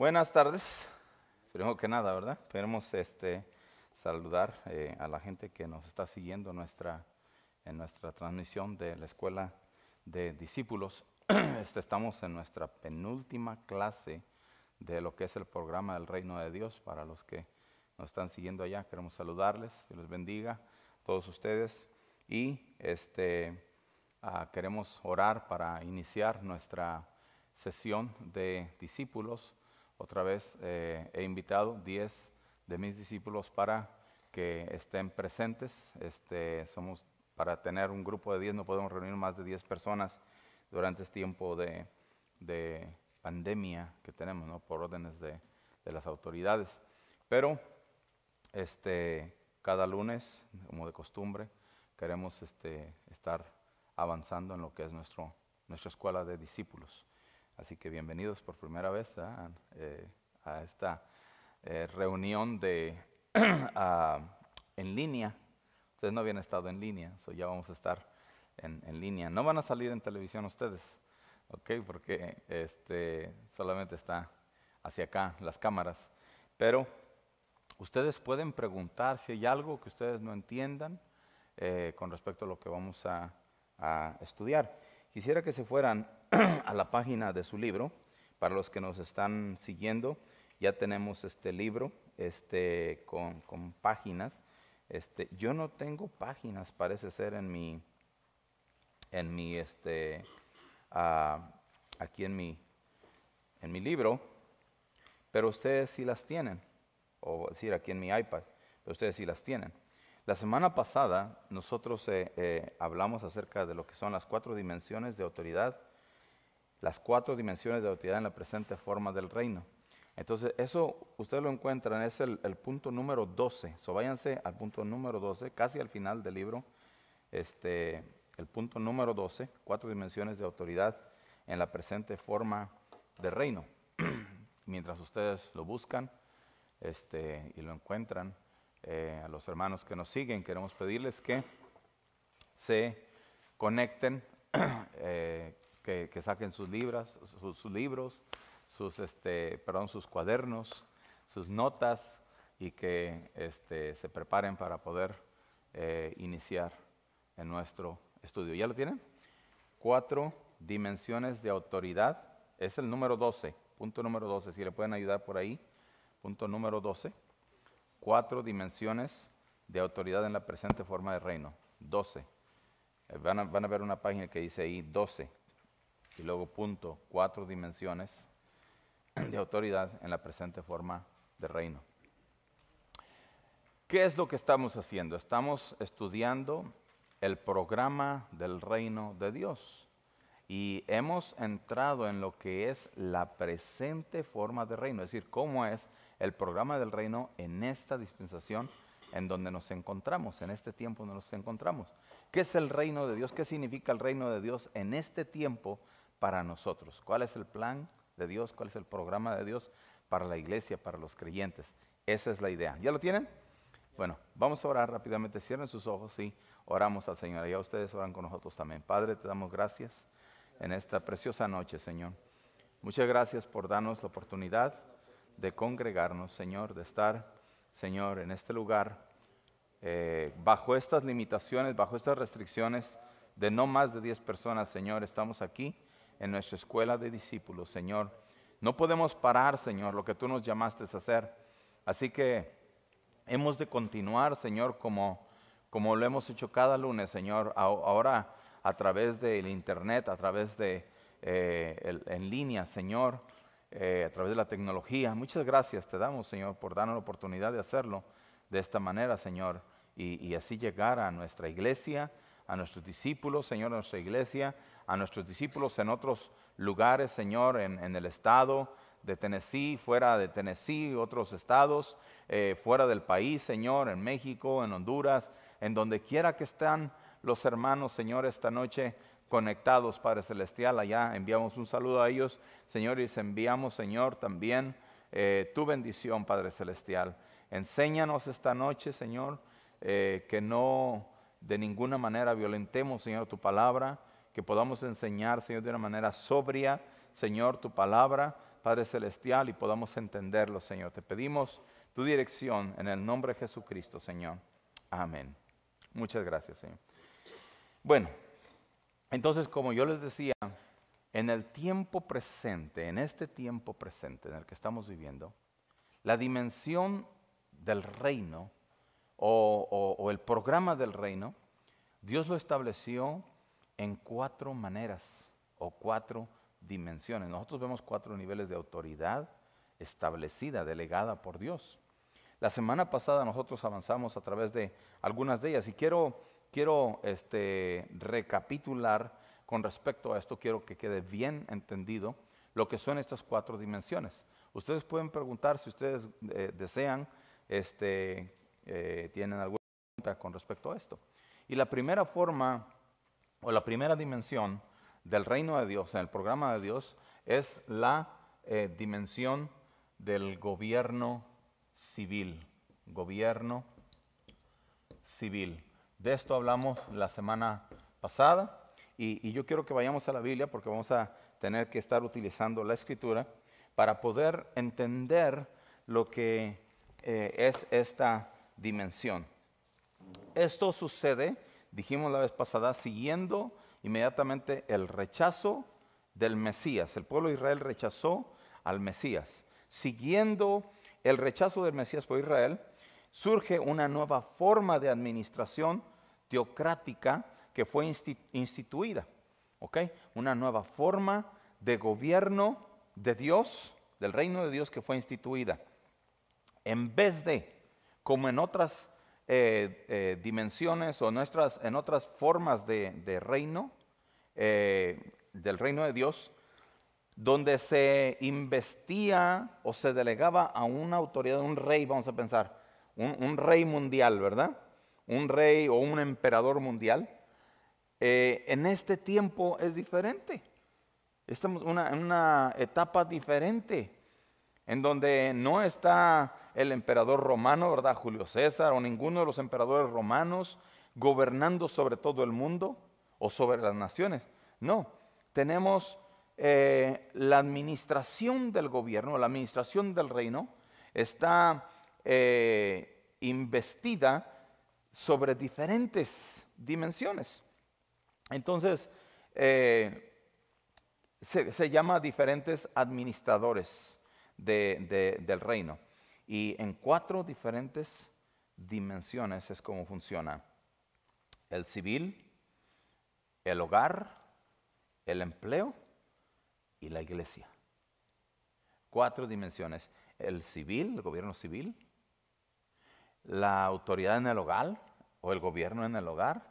Buenas tardes. Primero que nada, ¿verdad? Queremos este, saludar eh, a la gente que nos está siguiendo nuestra, en nuestra transmisión de la Escuela de Discípulos. Este, estamos en nuestra penúltima clase de lo que es el programa del Reino de Dios. Para los que nos están siguiendo allá, queremos saludarles. Dios les bendiga todos ustedes. Y este, ah, queremos orar para iniciar nuestra sesión de discípulos otra vez eh, he invitado 10 de mis discípulos para que estén presentes. Este, somos para tener un grupo de 10, no podemos reunir más de 10 personas durante este tiempo de, pandemia que tenemos, por órdenes de, las autoridades. Pero este, cada lunes, como de costumbre, queremos este, estar avanzando en lo que es nuestro, nuestra escuela de discípulos. Así que bienvenidos por primera vez a, eh, esta eh, reunión de, en línea. Ustedes no habían estado en línea, que ya vamos a estar en, línea. No van a salir en televisión ustedes, ¿ok? Porque este, solamente está hacia acá las cámaras. Pero ustedes pueden preguntar si hay algo que ustedes no entiendan eh, con respecto a lo que vamos a, a estudiar. Quisiera que se fueran a la página de su libro. Para los que nos están siguiendo, ya tenemos este libro este, con, páginas. Este, yo no tengo páginas, parece ser, en mi, en mi, este, ah, aquí en mi, en mi libro, pero ustedes sí las tienen, o decir, aquí en mi iPad, pero ustedes sí las tienen. La semana pasada nosotros eh, eh, hablamos acerca de lo que son las cuatro dimensiones de autoridad, las cuatro dimensiones de autoridad en la presente forma del reino. Entonces, eso ustedes lo encuentran, es el, el punto número 12. So, váyanse al punto número 12, casi al final del libro, este, el punto número 12, cuatro dimensiones de autoridad en la presente forma del reino. Mientras ustedes lo buscan este, y lo encuentran, eh, a los hermanos que nos siguen, queremos pedirles que se conecten, eh, que, saquen sus, libras, sus, libros, sus, este, perdón, sus cuadernos, sus notas y que este, se preparen para poder eh, iniciar en nuestro estudio. ¿Ya lo tienen? Cuatro dimensiones de autoridad. Es el número 12, punto número 12, si le pueden ayudar por ahí, punto número 12 cuatro dimensiones de autoridad en la presente forma de reino. 12. Eh, van a, van a, ver una página que dice ahí 12. Y luego punto, cuatro dimensiones de autoridad en la presente forma de reino. ¿Qué es lo que estamos haciendo? Estamos estudiando el programa del reino de Dios. Y hemos entrado en lo que es la presente forma de reino, es decir, cómo es el programa del reino en esta dispensación en donde nos encontramos, en este tiempo donde nos encontramos. ¿Qué es el reino de Dios? ¿Qué significa el reino de Dios en este tiempo para nosotros? ¿Cuál es el plan de Dios? ¿Cuál es el programa de Dios para la iglesia, para los creyentes? Esa es la idea. ¿Ya lo tienen? Bueno, vamos a orar rápidamente. Cierren sus ojos y oramos al Señor. a ustedes oran con nosotros también. Padre, te damos gracias en esta preciosa noche, Señor. Muchas gracias por darnos la oportunidad de congregarnos, Señor, de estar, Señor, en este lugar, eh, bajo estas limitaciones, bajo estas restricciones de no más de 10 personas, Señor, estamos aquí en nuestra escuela de discípulos, Señor. No podemos parar, Señor, lo que tú nos llamaste a hacer. Así que hemos de continuar, Señor, como, como lo hemos hecho cada lunes, Señor, ahora a través del Internet, a través de eh, en línea, Señor eh, a través de la tecnología. Muchas gracias te damos, Señor, por darnos la oportunidad de hacerlo de esta manera, Señor, y, así llegar a nuestra iglesia, a nuestros discípulos, Señor, a nuestra iglesia, a nuestros discípulos en otros lugares, Señor, en, el estado de Tennessee, fuera de Tennessee, otros estados, eh, fuera del país, Señor, en México, en Honduras, en donde quiera que están los hermanos, Señor, esta noche conectados, Padre Celestial, allá. Enviamos un saludo a ellos, Señor, y les enviamos, Señor, también eh, tu bendición, Padre Celestial. Enséñanos esta noche, Señor, eh, que no de ninguna manera violentemos, Señor, tu palabra, que podamos enseñar, Señor, de una manera sobria, Señor, tu palabra, Padre Celestial, y podamos entenderlo, Señor. Te pedimos tu dirección en el nombre de Jesucristo, Señor. Amén. Muchas gracias, Señor. Bueno, entonces, como yo les decía, en el tiempo presente, en este tiempo presente en el que estamos viviendo, la dimensión del reino o, el programa del reino, Dios lo estableció en cuatro maneras o cuatro dimensiones. Nosotros vemos cuatro niveles de autoridad establecida, delegada por Dios. La semana pasada nosotros avanzamos a través de algunas de ellas y quiero quiero este, recapitular con respecto a esto, quiero que quede bien entendido lo que son estas cuatro dimensiones. Ustedes pueden preguntar si ustedes eh, desean, este, eh, tienen alguna pregunta con respecto a esto. Y la primera forma o la primera dimensión del reino de Dios, en el programa de Dios, es la eh, dimensión del gobierno civil. Gobierno civil. De esto hablamos la semana pasada y, yo quiero que vayamos a la Biblia porque vamos a tener que estar utilizando la escritura para poder entender lo que eh, es esta dimensión. Esto sucede, dijimos la vez pasada, siguiendo inmediatamente el rechazo del Mesías. El pueblo de Israel rechazó al Mesías. Siguiendo el rechazo del Mesías por Israel, surge una nueva forma de administración teocrática que fue instituida. Una nueva forma de gobierno de Dios, del reino de Dios que fue instituida. En vez de, como en otras eh, eh, dimensiones o nuestras, en otras formas de, reino, eh, del reino de Dios, donde se investía o se delegaba a una autoridad, un rey, vamos a pensar, un, rey mundial, ¿verdad? Un rey o un emperador mundial. Eh, en este tiempo es diferente. Estamos en una, etapa diferente, en donde no está el emperador romano, ¿verdad? Julio César o ninguno de los emperadores romanos gobernando sobre todo el mundo o sobre las naciones. No, tenemos eh, la administración del gobierno, la administración del reino, está eh, investida sobre diferentes dimensiones. Entonces, eh, se, llama diferentes administradores del reino. Y en cuatro diferentes dimensiones es como funciona. El civil, el hogar, el empleo y la iglesia. Cuatro dimensiones. El civil, el gobierno civil, la autoridad en el hogar o el gobierno en el hogar,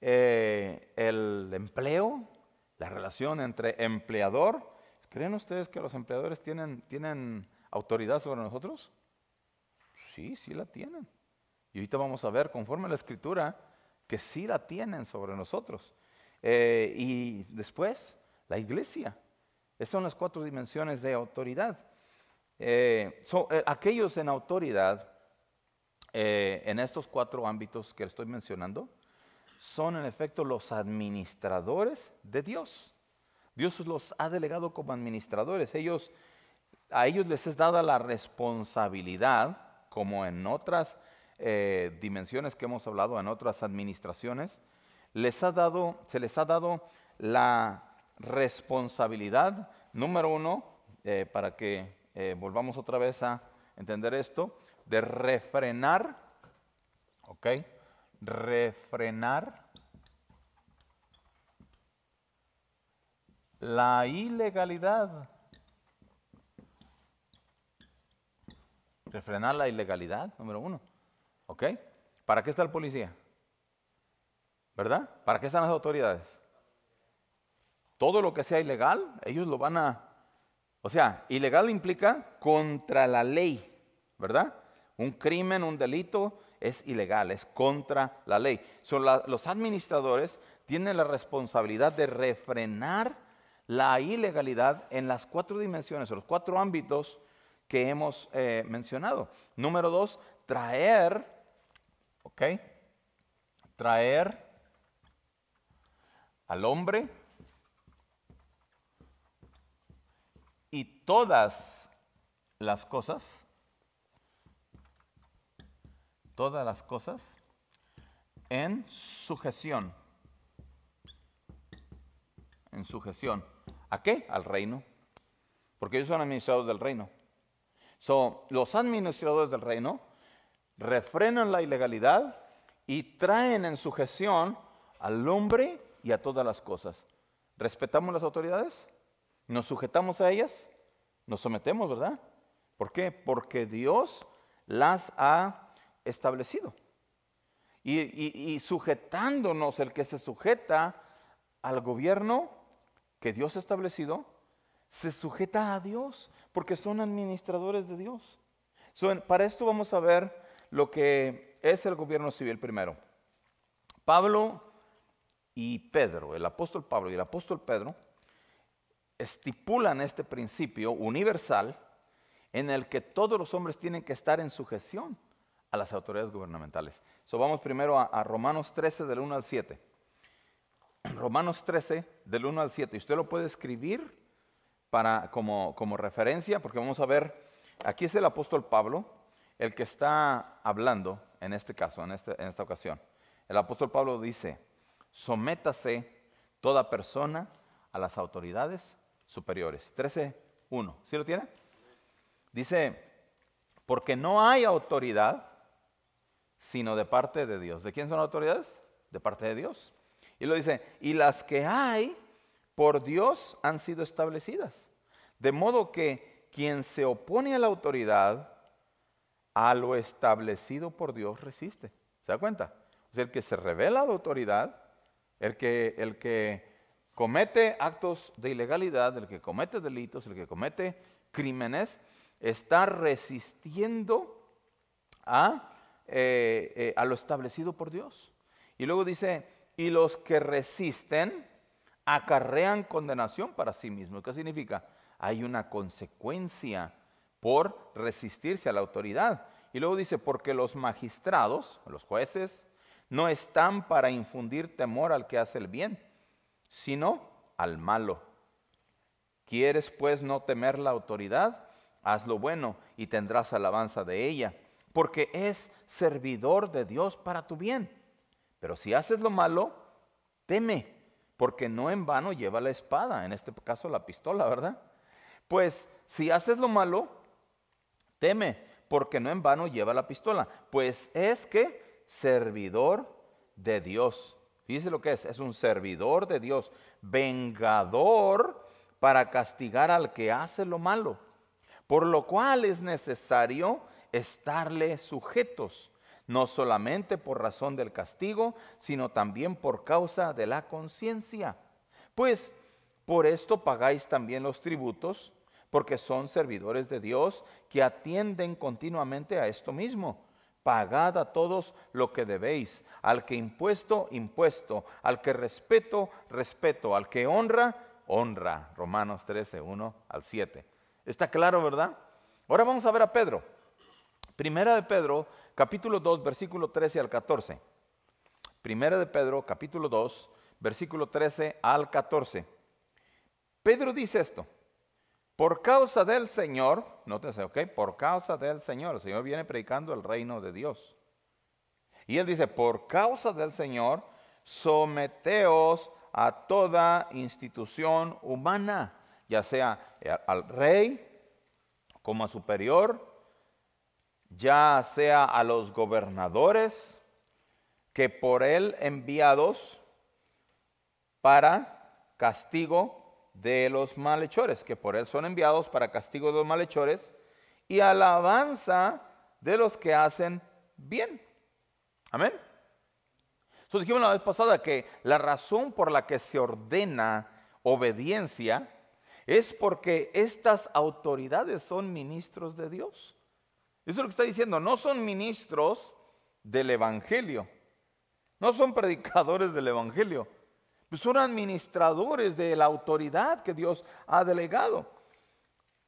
eh, el empleo, la relación entre empleador. ¿Creen ustedes que los empleadores tienen, tienen autoridad sobre nosotros? Sí, sí la tienen. Y ahorita vamos a ver, conforme a la escritura, que sí la tienen sobre nosotros. Eh, y después, la iglesia. Esas son las cuatro dimensiones de autoridad. Eh, aquellos en autoridad eh, en estos cuatro ámbitos que estoy mencionando son en efecto los administradores de Dios. Dios los ha delegado como administradores. a ellos les es dada la responsabilidad, como en otras eh, dimensiones que hemos hablado, en otras administraciones, les ha dado, se les ha dado la responsabilidad, número uno, eh, para que volvamos otra vez a entender esto, de refrenar, ¿ok? Refrenar la ilegalidad. Refrenar la ilegalidad, número uno. ¿Ok? ¿Para qué está el policía? ¿Verdad? ¿Para qué están las autoridades? Todo lo que sea ilegal, ellos lo van a... O sea, ilegal implica contra la ley, ¿verdad? Un crimen, un delito es ilegal, es contra la ley. los administradores tienen la responsabilidad de refrenar la ilegalidad en las cuatro dimensiones, o los cuatro ámbitos que hemos eh, mencionado. Número dos, traer, ¿ok? Traer al hombre y todas las cosas todas las cosas en sujeción. En sujeción. ¿A qué? Al reino. Porque ellos son administradores del reino. So, los administradores del reino refrenan la ilegalidad y traen en sujeción al hombre y a todas las cosas. ¿Respetamos las autoridades? ¿Nos sujetamos a ellas? ¿Nos sometemos, verdad? ¿Por qué? Porque Dios las ha establecido. Y, sujetándonos el que se sujeta al gobierno que Dios ha establecido, se sujeta a Dios, porque son administradores de Dios. para esto vamos a ver lo que es el gobierno civil primero. Pablo y Pedro, el apóstol Pablo y el apóstol Pedro, estipulan este principio universal en el que todos los hombres tienen que estar en sujeción a las autoridades gubernamentales. So, vamos primero a, Romanos 13 del 1 al 7. Romanos 13 del 1 al 7. Y usted lo puede escribir para, como, como referencia, porque vamos a ver, aquí es el apóstol Pablo, el que está hablando en este caso, en, este, en esta ocasión. El apóstol Pablo dice, sométase toda persona a las autoridades superiores. 13.1. ¿Sí lo tiene? Dice, porque no hay autoridad sino de parte de Dios. ¿De quién son las autoridades? De parte de Dios. Y lo dice, y las que hay por Dios han sido establecidas. De modo que quien se opone a la autoridad, a lo establecido por Dios resiste. ¿Se da cuenta? O sea, el que se revela a la autoridad, el que, el que comete actos de ilegalidad, el que comete delitos, el que comete crímenes, está resistiendo a eh, eh, a lo establecido por Dios. Y luego dice, y los que resisten acarrean condenación para sí mismos. ¿Qué significa? Hay una consecuencia por resistirse a la autoridad. Y luego dice, porque los magistrados, los jueces, no están para infundir temor al que hace el bien, sino al malo. ¿Quieres pues no temer la autoridad? Haz lo bueno y tendrás alabanza de ella, porque es servidor de Dios para tu bien. Pero si haces lo malo, teme, porque no en vano lleva la espada, en este caso la pistola, ¿verdad? Pues si haces lo malo, teme, porque no en vano lleva la pistola, pues es que servidor de Dios. Fíjese lo que es, es un servidor de Dios, vengador para castigar al que hace lo malo. Por lo cual es necesario estarle sujetos, no solamente por razón del castigo, sino también por causa de la conciencia. Pues por esto pagáis también los tributos, porque son servidores de Dios que atienden continuamente a esto mismo. Pagad a todos lo que debéis, al que impuesto, impuesto, al que respeto, respeto, al que honra, honra. Romanos 13, 1 al 7. Está claro, ¿verdad? Ahora vamos a ver a Pedro. Primera de Pedro, capítulo 2, versículo 13 al 14. Primera de Pedro, capítulo 2, versículo 13 al 14. Pedro dice esto. Por causa del Señor, nótese, ok, por causa del Señor, el Señor viene predicando el reino de Dios. Y él dice, por causa del Señor, someteos a toda institución humana, ya sea eh, al rey como a superior, ya sea a los gobernadores que por él enviados para castigo de los malhechores, que por él son enviados para castigo de los malhechores, y alabanza de los que hacen bien. Amén. Entonces dijimos la vez pasada que la razón por la que se ordena obediencia es porque estas autoridades son ministros de Dios. Eso es lo que está diciendo. No son ministros del Evangelio. No son predicadores del Evangelio. Pues son administradores de la autoridad que Dios ha delegado.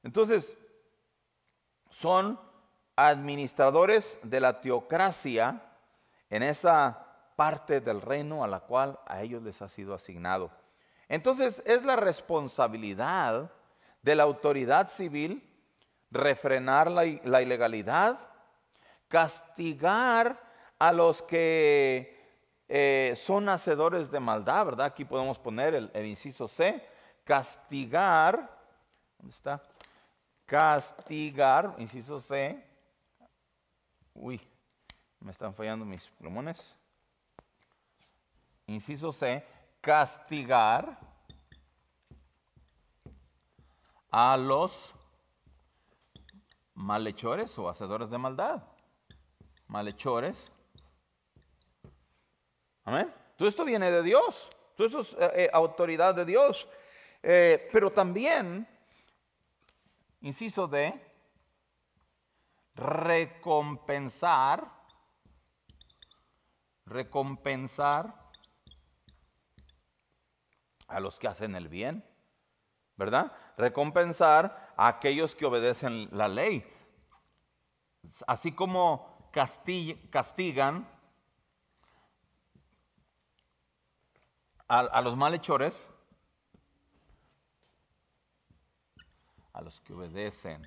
Entonces, son administradores de la teocracia en esa parte del reino a la cual a ellos les ha sido asignado. Entonces es la responsabilidad de la autoridad civil refrenar la, ilegalidad, castigar a los que eh, son hacedores de maldad, ¿verdad? Aquí podemos poner el, el inciso C, castigar, ¿dónde está? Castigar, inciso C, uy, me están fallando mis pulmones. Inciso C, castigar a los malhechores o hacedores de maldad. Malhechores. Amén. Todo esto viene de Dios. Todo esto es eh, eh, autoridad de Dios. Eh, pero también, inciso de recompensar, recompensar a los que hacen el bien, ¿verdad? Recompensar a aquellos que obedecen la ley. Así como castigan a, los malhechores, a los que obedecen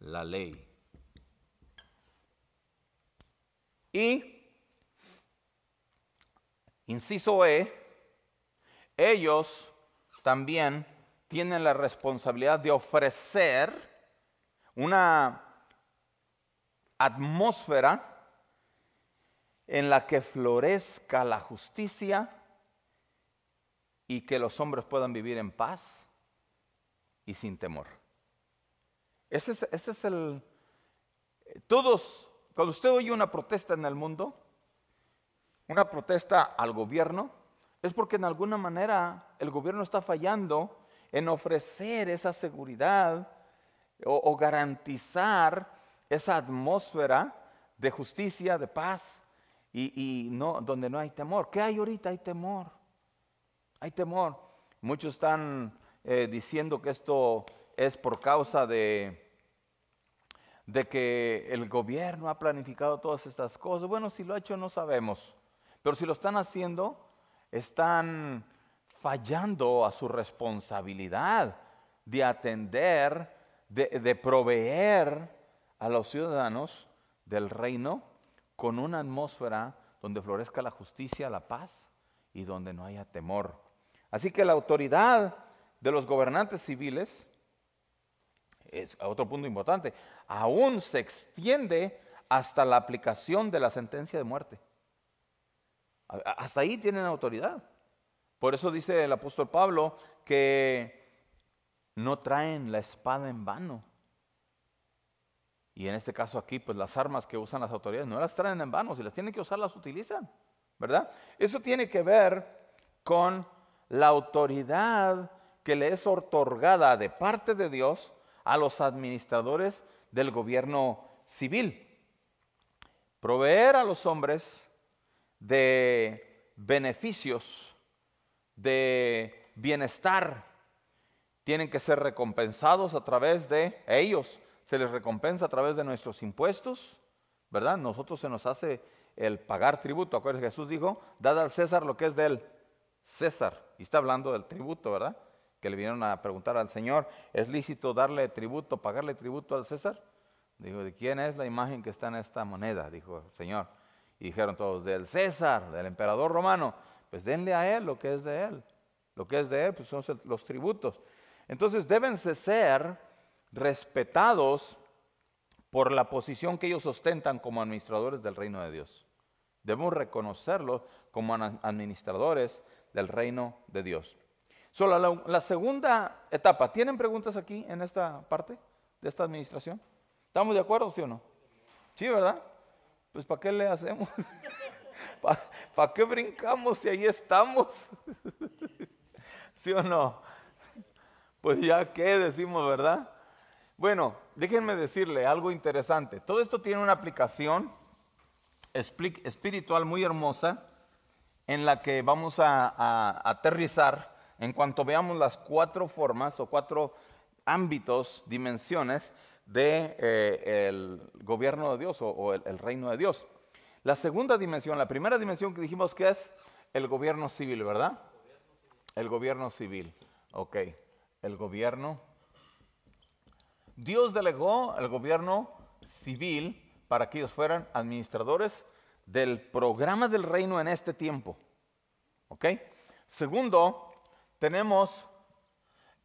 la ley. Y, inciso E, ellos también tienen la responsabilidad de ofrecer una atmósfera en la que florezca la justicia y que los hombres puedan vivir en paz y sin temor. Ese es, el... Todos, cuando usted oye una protesta en el mundo, una protesta al gobierno, es porque en alguna manera el gobierno está fallando en ofrecer esa seguridad o, garantizar esa atmósfera de justicia, de paz, y, no, donde no hay temor. ¿Qué hay ahorita? Hay temor. Hay temor. Muchos están eh, diciendo que esto es por causa de, de que el gobierno ha planificado todas estas cosas. Bueno, si lo ha hecho no sabemos, pero si lo están haciendo, están fallando a su responsabilidad de atender, de, proveer a los ciudadanos del reino con una atmósfera donde florezca la justicia, la paz y donde no haya temor. Así que la autoridad de los gobernantes civiles, es otro punto importante, aún se extiende hasta la aplicación de la sentencia de muerte. Hasta ahí tienen autoridad. Por eso dice el apóstol Pablo que no traen la espada en vano. Y en este caso aquí, pues las armas que usan las autoridades no las traen en vano, si las tienen que usar, las utilizan, ¿verdad? Eso tiene que ver con la autoridad que le es otorgada de parte de Dios a los administradores del gobierno civil. Proveer a los hombres de beneficios de bienestar, tienen que ser recompensados a través de ellos. Se les recompensa a través de nuestros impuestos, ¿verdad? Nosotros se nos hace el pagar tributo. Acuérdense, Jesús dijo, dad al César lo que es del César. Y está hablando del tributo, ¿verdad? Que le vinieron a preguntar al Señor, ¿es lícito darle tributo, pagarle tributo al César? Dijo, ¿de quién es la imagen que está en esta moneda? Dijo el Señor. Y dijeron todos, del César, del emperador romano pues denle a Él lo que es de Él. Lo que es de Él, pues son los tributos. Entonces deben ser respetados por la posición que ellos ostentan como administradores del reino de Dios. Debemos reconocerlos como administradores del reino de Dios. Solo la, la, segunda etapa, ¿tienen preguntas aquí en esta parte de esta administración? ¿Estamos de acuerdo, sí o no? Sí, ¿verdad? Pues ¿para qué le hacemos? ¿Para qué brincamos si ahí estamos? ¿Sí o no? Pues ya qué decimos, ¿verdad? Bueno, déjenme decirle algo interesante. Todo esto tiene una aplicación espiritual muy hermosa en la que vamos a, aterrizar en cuanto veamos las cuatro formas o cuatro ámbitos, dimensiones de eh, gobierno de Dios o, el reino de Dios. La segunda dimensión, la primera dimensión que dijimos que es el gobierno civil, ¿verdad? El gobierno civil. Ok, el gobierno. Dios delegó el gobierno civil para que ellos fueran administradores del programa del reino en este tiempo. ¿Ok? Segundo, tenemos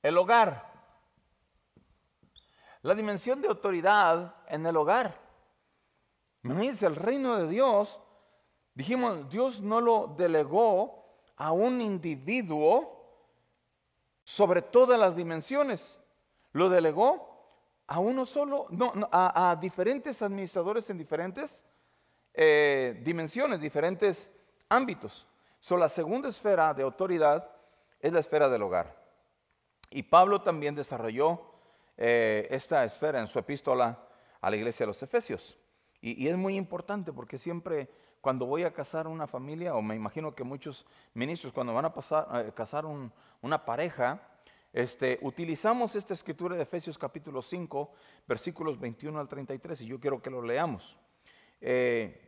el hogar. La dimensión de autoridad en el hogar dice el reino de Dios, dijimos, Dios no lo delegó a un individuo sobre todas las dimensiones, lo delegó a uno solo, no, a, diferentes administradores en diferentes eh, dimensiones, diferentes ámbitos. la segunda esfera de autoridad es la esfera del hogar. Y Pablo también desarrolló eh, esta esfera en su epístola a la iglesia de los Efesios. Y, es muy importante porque siempre cuando voy a casar una familia, o me imagino que muchos ministros cuando van a pasar, eh, casar una pareja, este, utilizamos esta escritura de Efesios capítulo 5, versículos 21 al 33, y yo quiero que lo leamos. Eh,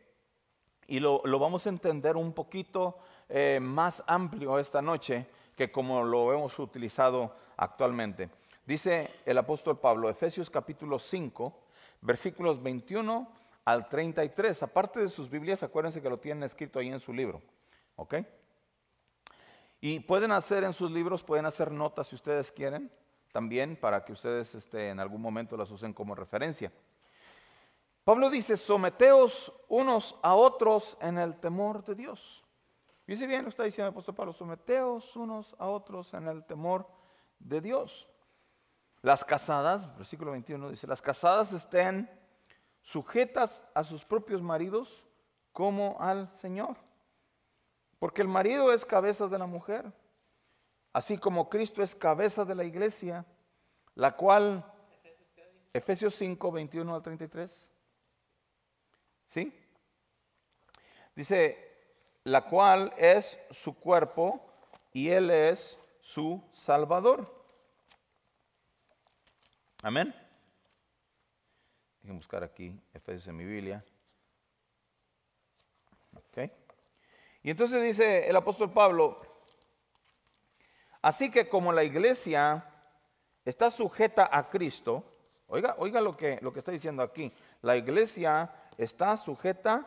y lo, vamos a entender un poquito eh, más amplio esta noche que como lo hemos utilizado actualmente. Dice el apóstol Pablo, Efesios capítulo 5, versículos 21 al 33. Aparte de sus Biblias, acuérdense que lo tienen escrito ahí en su libro. ¿Ok? Y pueden hacer en sus libros, pueden hacer notas si ustedes quieren, también para que ustedes este, en algún momento las usen como referencia. Pablo dice, someteos unos a otros en el temor de Dios. si bien lo está diciendo el apóstol Pablo, someteos unos a otros en el temor de Dios. Las casadas, versículo 21 dice, las casadas estén sujetas a sus propios maridos como al Señor. Porque el marido es cabeza de la mujer, así como Cristo es cabeza de la iglesia, la cual, Efesios 5, 21 al 33, ¿sí? Dice, la cual es su cuerpo y él es su salvador. Amén. Dejen buscar aquí Efesios en mi Biblia. Okay. Y entonces dice el apóstol Pablo, así que como la iglesia está sujeta a Cristo, oiga, oiga lo que, lo que está diciendo aquí, la iglesia está sujeta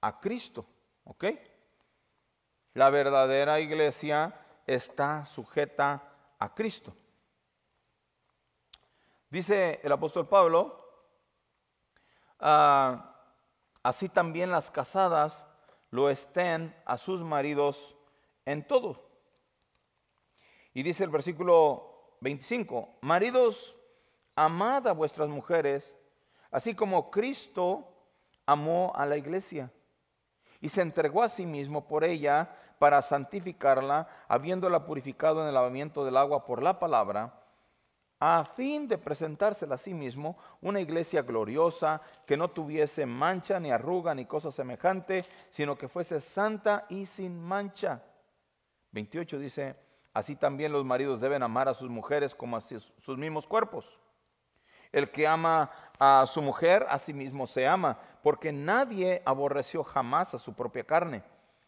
a Cristo, ¿ok? La verdadera iglesia está sujeta a Cristo. Dice el apóstol Pablo, Ah, así también las casadas lo estén a sus maridos en todo. Y dice el versículo 25, maridos, amad a vuestras mujeres, así como Cristo amó a la iglesia y se entregó a sí mismo por ella para santificarla, habiéndola purificado en el lavamiento del agua por la palabra a fin de presentársela a sí mismo una iglesia gloriosa, que no tuviese mancha ni arruga ni cosa semejante, sino que fuese santa y sin mancha. 28 dice, así también los maridos deben amar a sus mujeres como a sus mismos cuerpos. El que ama a su mujer, a sí mismo se ama, porque nadie aborreció jamás a su propia carne,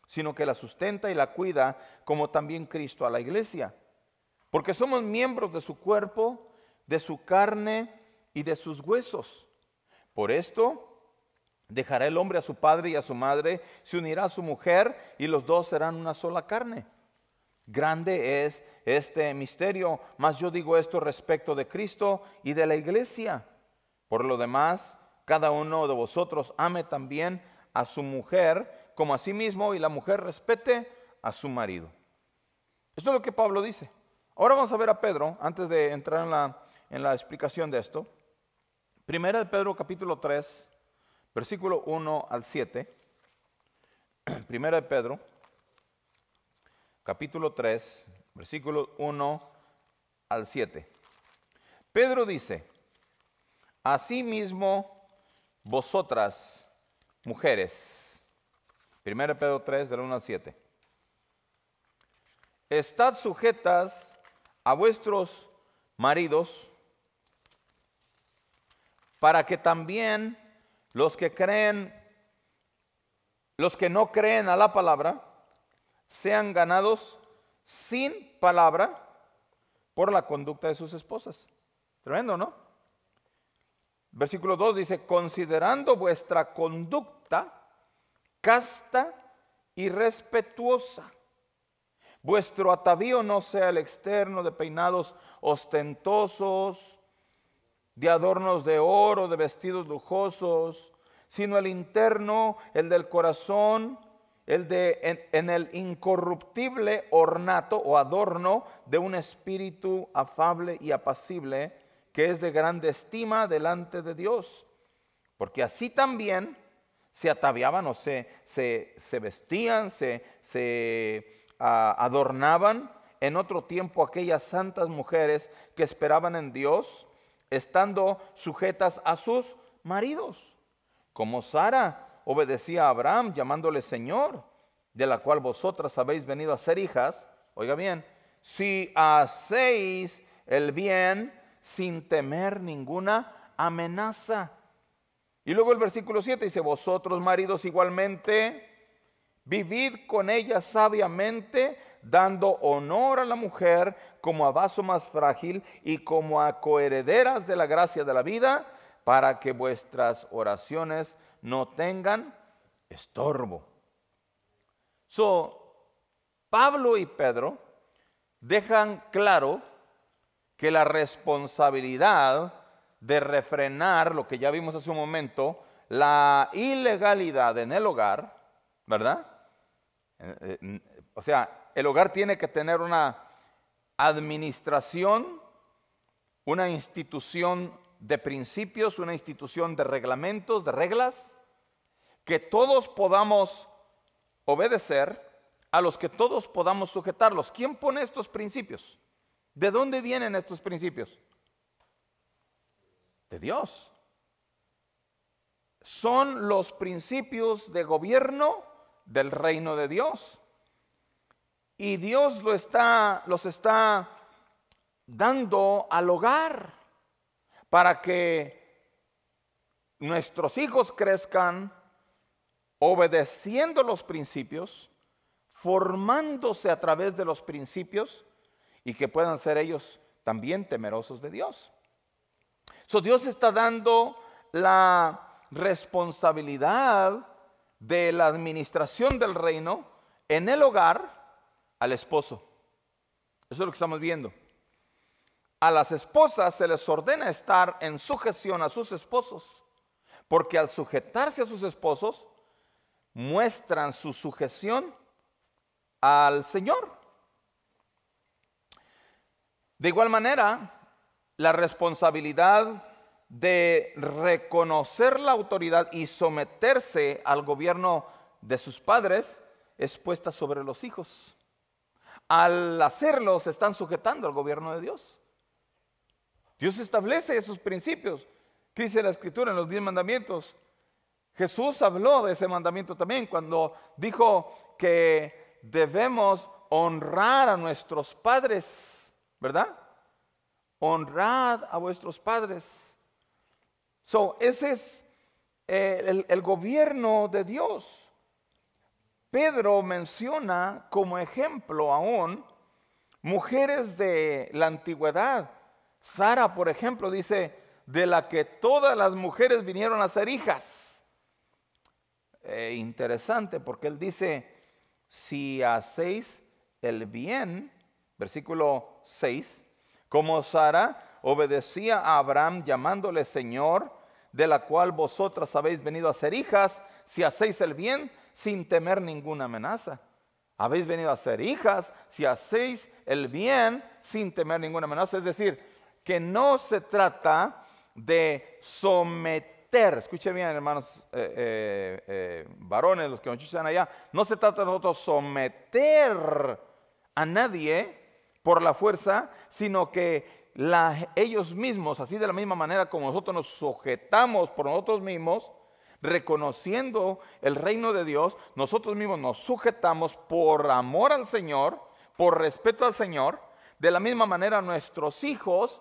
sino que la sustenta y la cuida, como también Cristo a la iglesia porque somos miembros de su cuerpo, de su carne y de sus huesos. Por esto dejará el hombre a su padre y a su madre, se unirá a su mujer y los dos serán una sola carne. Grande es este misterio, mas yo digo esto respecto de Cristo y de la iglesia. Por lo demás, cada uno de vosotros ame también a su mujer como a sí mismo y la mujer respete a su marido. Esto es lo que Pablo dice. Ahora vamos a ver a Pedro, antes de entrar en la, en la explicación de esto. Primera de Pedro capítulo 3, versículo 1 al 7. Primera de Pedro, capítulo 3, versículo 1 al 7. Pedro dice, asimismo vosotras, mujeres. Primera de Pedro 3, del 1 al 7. Estad sujetas a vuestros maridos para que también los que creen, los que no creen a la palabra, sean ganados sin palabra por la conducta de sus esposas. Tremendo, ¿no? Versículo 2 dice, considerando vuestra conducta casta y respetuosa. Vuestro atavío no sea el externo de peinados ostentosos, de adornos de oro, de vestidos lujosos, sino el interno, el del corazón, el de en, el incorruptible ornato o adorno de un espíritu afable y apacible, que es de grande estima delante de Dios. Porque así también se ataviaban o se, se, vestían, se adornaban en otro tiempo aquellas santas mujeres que esperaban en Dios, estando sujetas a sus maridos, como Sara obedecía a Abraham llamándole Señor, de la cual vosotras habéis venido a ser hijas, oiga bien, si hacéis el bien sin temer ninguna amenaza. Y luego el versículo 7 dice, vosotros maridos igualmente, Vivid con ella sabiamente, dando honor a la mujer como a vaso más frágil y como a coherederas de la gracia de la vida, para que vuestras oraciones no tengan estorbo. So, Pablo y Pedro dejan claro que la responsabilidad de refrenar lo que ya vimos hace un momento, la ilegalidad en el hogar, ¿verdad? Eh, eh, o sea, el hogar tiene que tener una administración, una institución de principios, una institución de reglamentos, de reglas, que todos podamos obedecer, a los que todos podamos sujetarlos. ¿Quién pone estos principios? ¿De dónde vienen estos principios? De Dios. Son los principios de gobierno del reino de Dios. Y Dios lo está, los está dando al hogar para que nuestros hijos crezcan obedeciendo los principios, formándose a través de los principios y que puedan ser ellos también temerosos de Dios. Dios está dando la responsabilidad de la administración del reino en el hogar al esposo. Eso es lo que estamos viendo. A las esposas se les ordena estar en sujeción a sus esposos, porque al sujetarse a sus esposos, muestran su sujeción al Señor. De igual manera, la responsabilidad de reconocer la autoridad y someterse al gobierno de sus padres es puesta sobre los hijos. Al hacerlo se están sujetando al gobierno de Dios. Dios establece esos principios dice la escritura en los diez mandamientos. Jesús habló de ese mandamiento también cuando dijo que debemos honrar a nuestros padres, ¿verdad? Honrad a vuestros padres ese es eh, el, gobierno de Dios. Pedro menciona como ejemplo aún mujeres de la antigüedad. Sara, por ejemplo, dice, de la que todas las mujeres vinieron a ser hijas. Eh, interesante, porque él dice, si hacéis el bien, versículo 6, como Sara obedecía a Abraham llamándole Señor, de la cual vosotras habéis venido a ser hijas, si hacéis el bien sin temer ninguna amenaza. Habéis venido a ser hijas, si hacéis el bien sin temer ninguna amenaza. Es decir, que no se trata de someter, escuchen bien hermanos eh, eh, eh, varones, los que nos escuchan allá, no se trata de nosotros someter a nadie por la fuerza, sino que ellos mismos, así de la misma manera como nosotros nos sujetamos por nosotros mismos, reconociendo el reino de Dios, nosotros mismos nos sujetamos por amor al Señor, por respeto al Señor. De la misma manera nuestros hijos,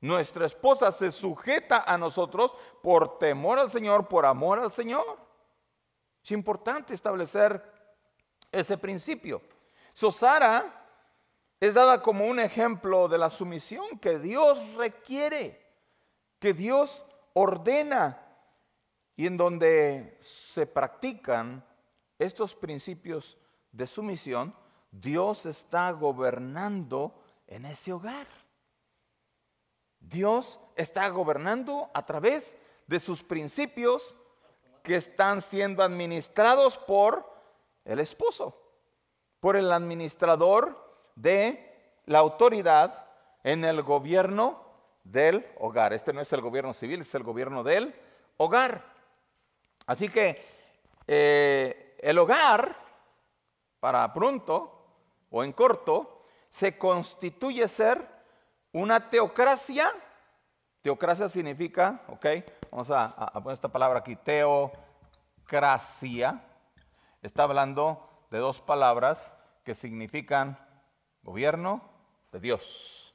nuestra esposa se sujeta a nosotros por temor al Señor, por amor al Señor. Es importante establecer ese principio. So, es dada como un ejemplo de la sumisión que Dios requiere, que Dios ordena y en donde se practican estos principios de sumisión, Dios está gobernando en ese hogar. Dios está gobernando a través de sus principios que están siendo administrados por el esposo, por el administrador de la autoridad en el gobierno del hogar. Este no es el gobierno civil, es el gobierno del hogar. Así que eh, el hogar, para pronto o en corto, se constituye ser una teocracia. Teocracia significa, ok, vamos a poner esta palabra aquí, teocracia. Está hablando de dos palabras que significan Gobierno de Dios.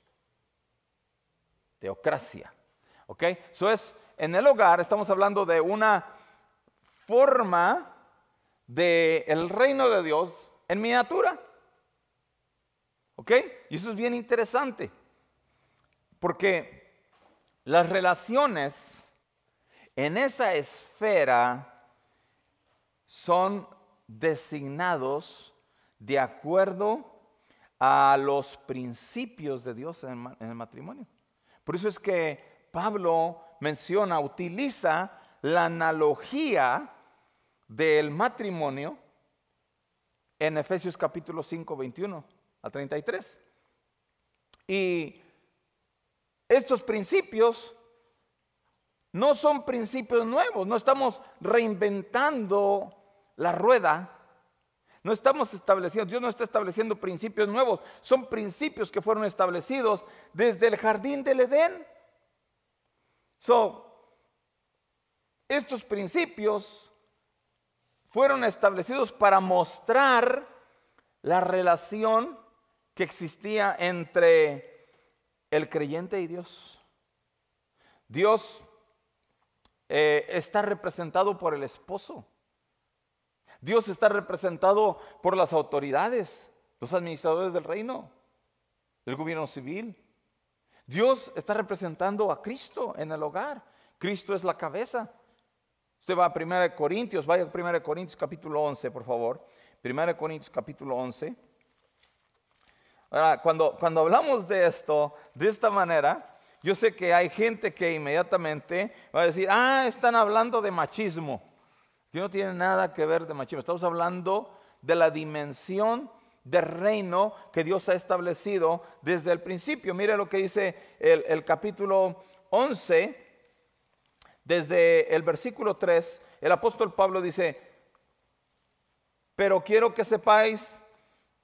Teocracia. ¿Ok? Eso es, en el hogar estamos hablando de una forma del el reino de Dios en miniatura. ¿Ok? Y eso es bien interesante. Porque las relaciones en esa esfera son designados de acuerdo a los principios de Dios en el matrimonio. Por eso es que Pablo menciona, utiliza la analogía del matrimonio en Efesios capítulo 5, 21 al 33. Y estos principios no son principios nuevos, no estamos reinventando la rueda no estamos estableciendo, Dios no está estableciendo principios nuevos, son principios que fueron establecidos desde el jardín del Edén. estos principios fueron establecidos para mostrar la relación que existía entre el creyente y Dios. Dios eh, está representado por el esposo. Dios está representado por las autoridades, los administradores del reino, el gobierno civil. Dios está representando a Cristo en el hogar. Cristo es la cabeza. Usted va a 1 Corintios, vaya a 1 Corintios capítulo 11, por favor. 1 Corintios capítulo 11. Ahora, cuando, cuando hablamos de esto, de esta manera, yo sé que hay gente que inmediatamente va a decir, ah, están hablando de machismo que no tiene nada que ver de machismo. Estamos hablando de la dimensión del reino que Dios ha establecido desde el principio. Mire lo que dice el, capítulo 11, desde el versículo 3, el apóstol Pablo dice, pero quiero que sepáis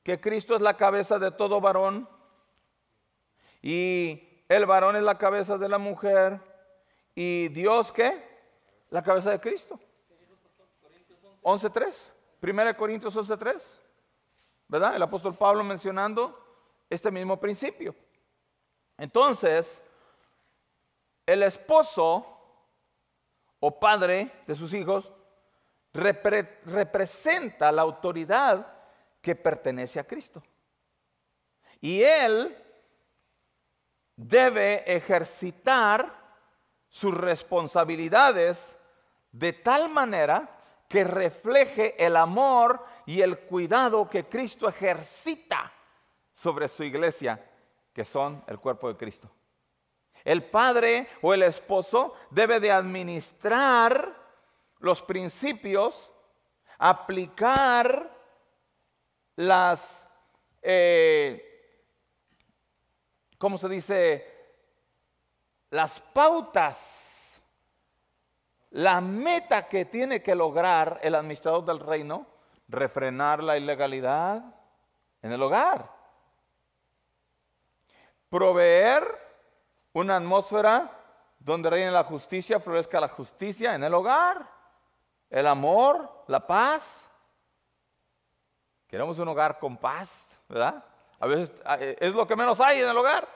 que Cristo es la cabeza de todo varón y el varón es la cabeza de la mujer y Dios qué? La cabeza de Cristo. 11.3, 1 Corintios 11.3, ¿verdad? El apóstol Pablo mencionando este mismo principio. Entonces, el esposo o padre de sus hijos representa la autoridad que pertenece a Cristo. Y él debe ejercitar sus responsabilidades de tal manera que refleje el amor y el cuidado que Cristo ejercita sobre su iglesia, que son el cuerpo de Cristo. El padre o el esposo debe de administrar los principios, aplicar las, eh, ¿cómo se dice? Las pautas la meta que tiene que lograr el administrador del reino, refrenar la ilegalidad en el hogar, proveer una atmósfera donde reine la justicia, florezca la justicia en el hogar, el amor, la paz. Queremos un hogar con paz, ¿verdad? A veces ah, eh, es lo que menos hay en el hogar.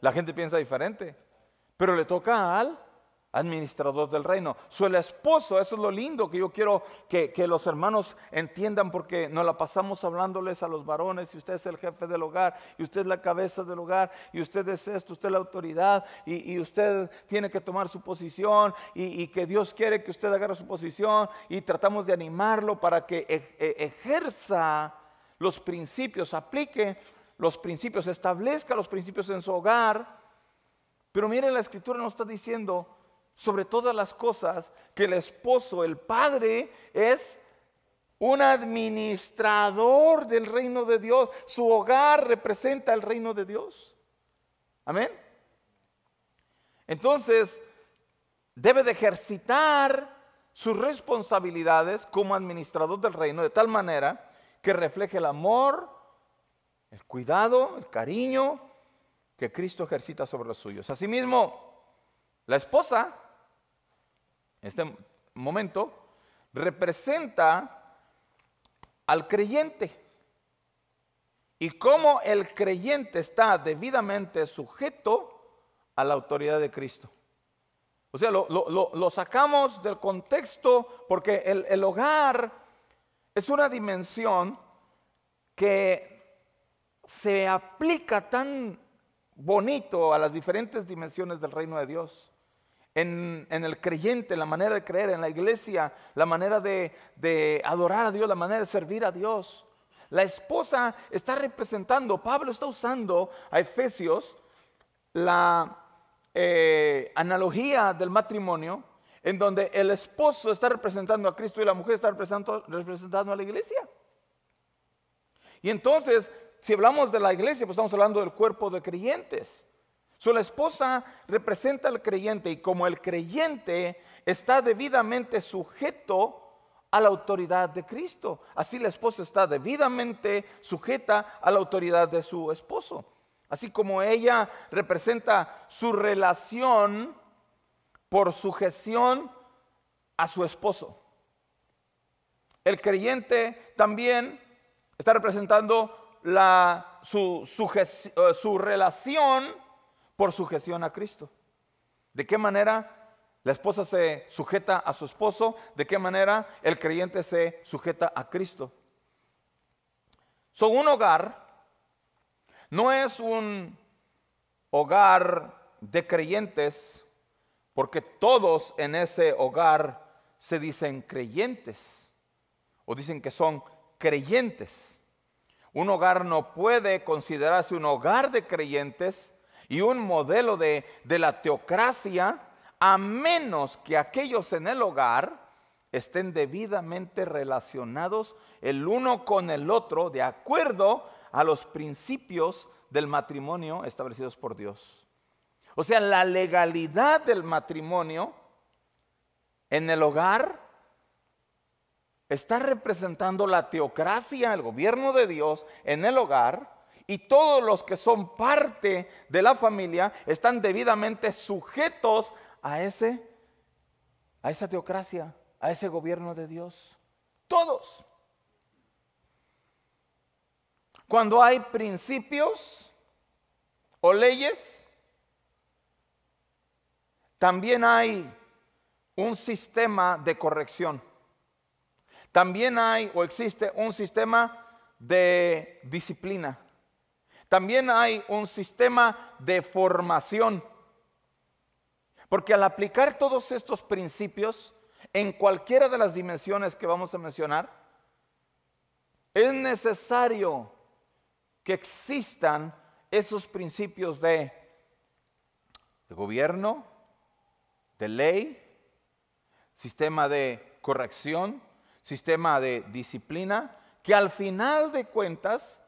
La gente piensa diferente, pero le toca al administrador del reino. Su esposo, eso es lo lindo que yo quiero que, los hermanos entiendan porque nos la pasamos hablándoles a los varones y usted es el jefe del hogar y usted es la cabeza del hogar y usted es esto, usted es la autoridad y, usted tiene que tomar su posición y, y, que Dios quiere que usted agarre su posición y tratamos de animarlo para que e, e, ejerza los principios, aplique los principios, establezca los principios en su hogar. Pero miren, la escritura nos está diciendo sobre todas las cosas que el esposo, el padre, es un administrador del reino de Dios. Su hogar representa el reino de Dios. Amén. Entonces, debe de ejercitar sus responsabilidades como administrador del reino de tal manera que refleje el amor, el cuidado, el cariño que Cristo ejercita sobre los suyos. Asimismo, la esposa en este momento, representa al creyente y cómo el creyente está debidamente sujeto a la autoridad de Cristo. O sea, lo, sacamos del contexto porque el hogar es una dimensión que se aplica tan bonito a las diferentes dimensiones del reino de Dios en, el creyente, la manera de creer, en la iglesia, la manera de, adorar a Dios, la manera de servir a Dios. La esposa está representando, Pablo está usando a Efesios la eh, analogía del matrimonio, en donde el esposo está representando a Cristo y la mujer está representando a la iglesia. Y entonces, si hablamos de la iglesia, pues estamos hablando del cuerpo de creyentes. Su la esposa representa al creyente y como el creyente está debidamente sujeto a la autoridad de Cristo, así la esposa está debidamente sujeta a la autoridad de su esposo. Así como ella representa su relación por sujeción a su esposo. El creyente también está representando eh, su relación por sujeción a Cristo. ¿De qué manera la esposa se sujeta a su esposo? ¿De qué manera el creyente se sujeta a Cristo? Son un hogar no es un hogar de creyentes porque todos en ese hogar se dicen creyentes o dicen que son creyentes. Un hogar no puede considerarse un hogar de creyentes y un modelo de, la teocracia a menos que aquellos en el hogar estén debidamente relacionados el uno con el otro de acuerdo a los principios del matrimonio establecidos por Dios. O sea, la legalidad del matrimonio en el hogar está representando la teocracia, el gobierno de Dios en el hogar, y todos los que son parte de la familia están debidamente sujetos a ese a esa teocracia, a ese gobierno de Dios. Todos. Cuando hay principios o leyes, también hay un sistema de corrección. También hay o existe un sistema de disciplina. También hay un sistema de formación. Porque al aplicar todos estos principios en cualquiera de las dimensiones que vamos a mencionar, es necesario que existan esos principios de, gobierno, de ley, sistema de corrección, sistema de disciplina, que al final de cuentas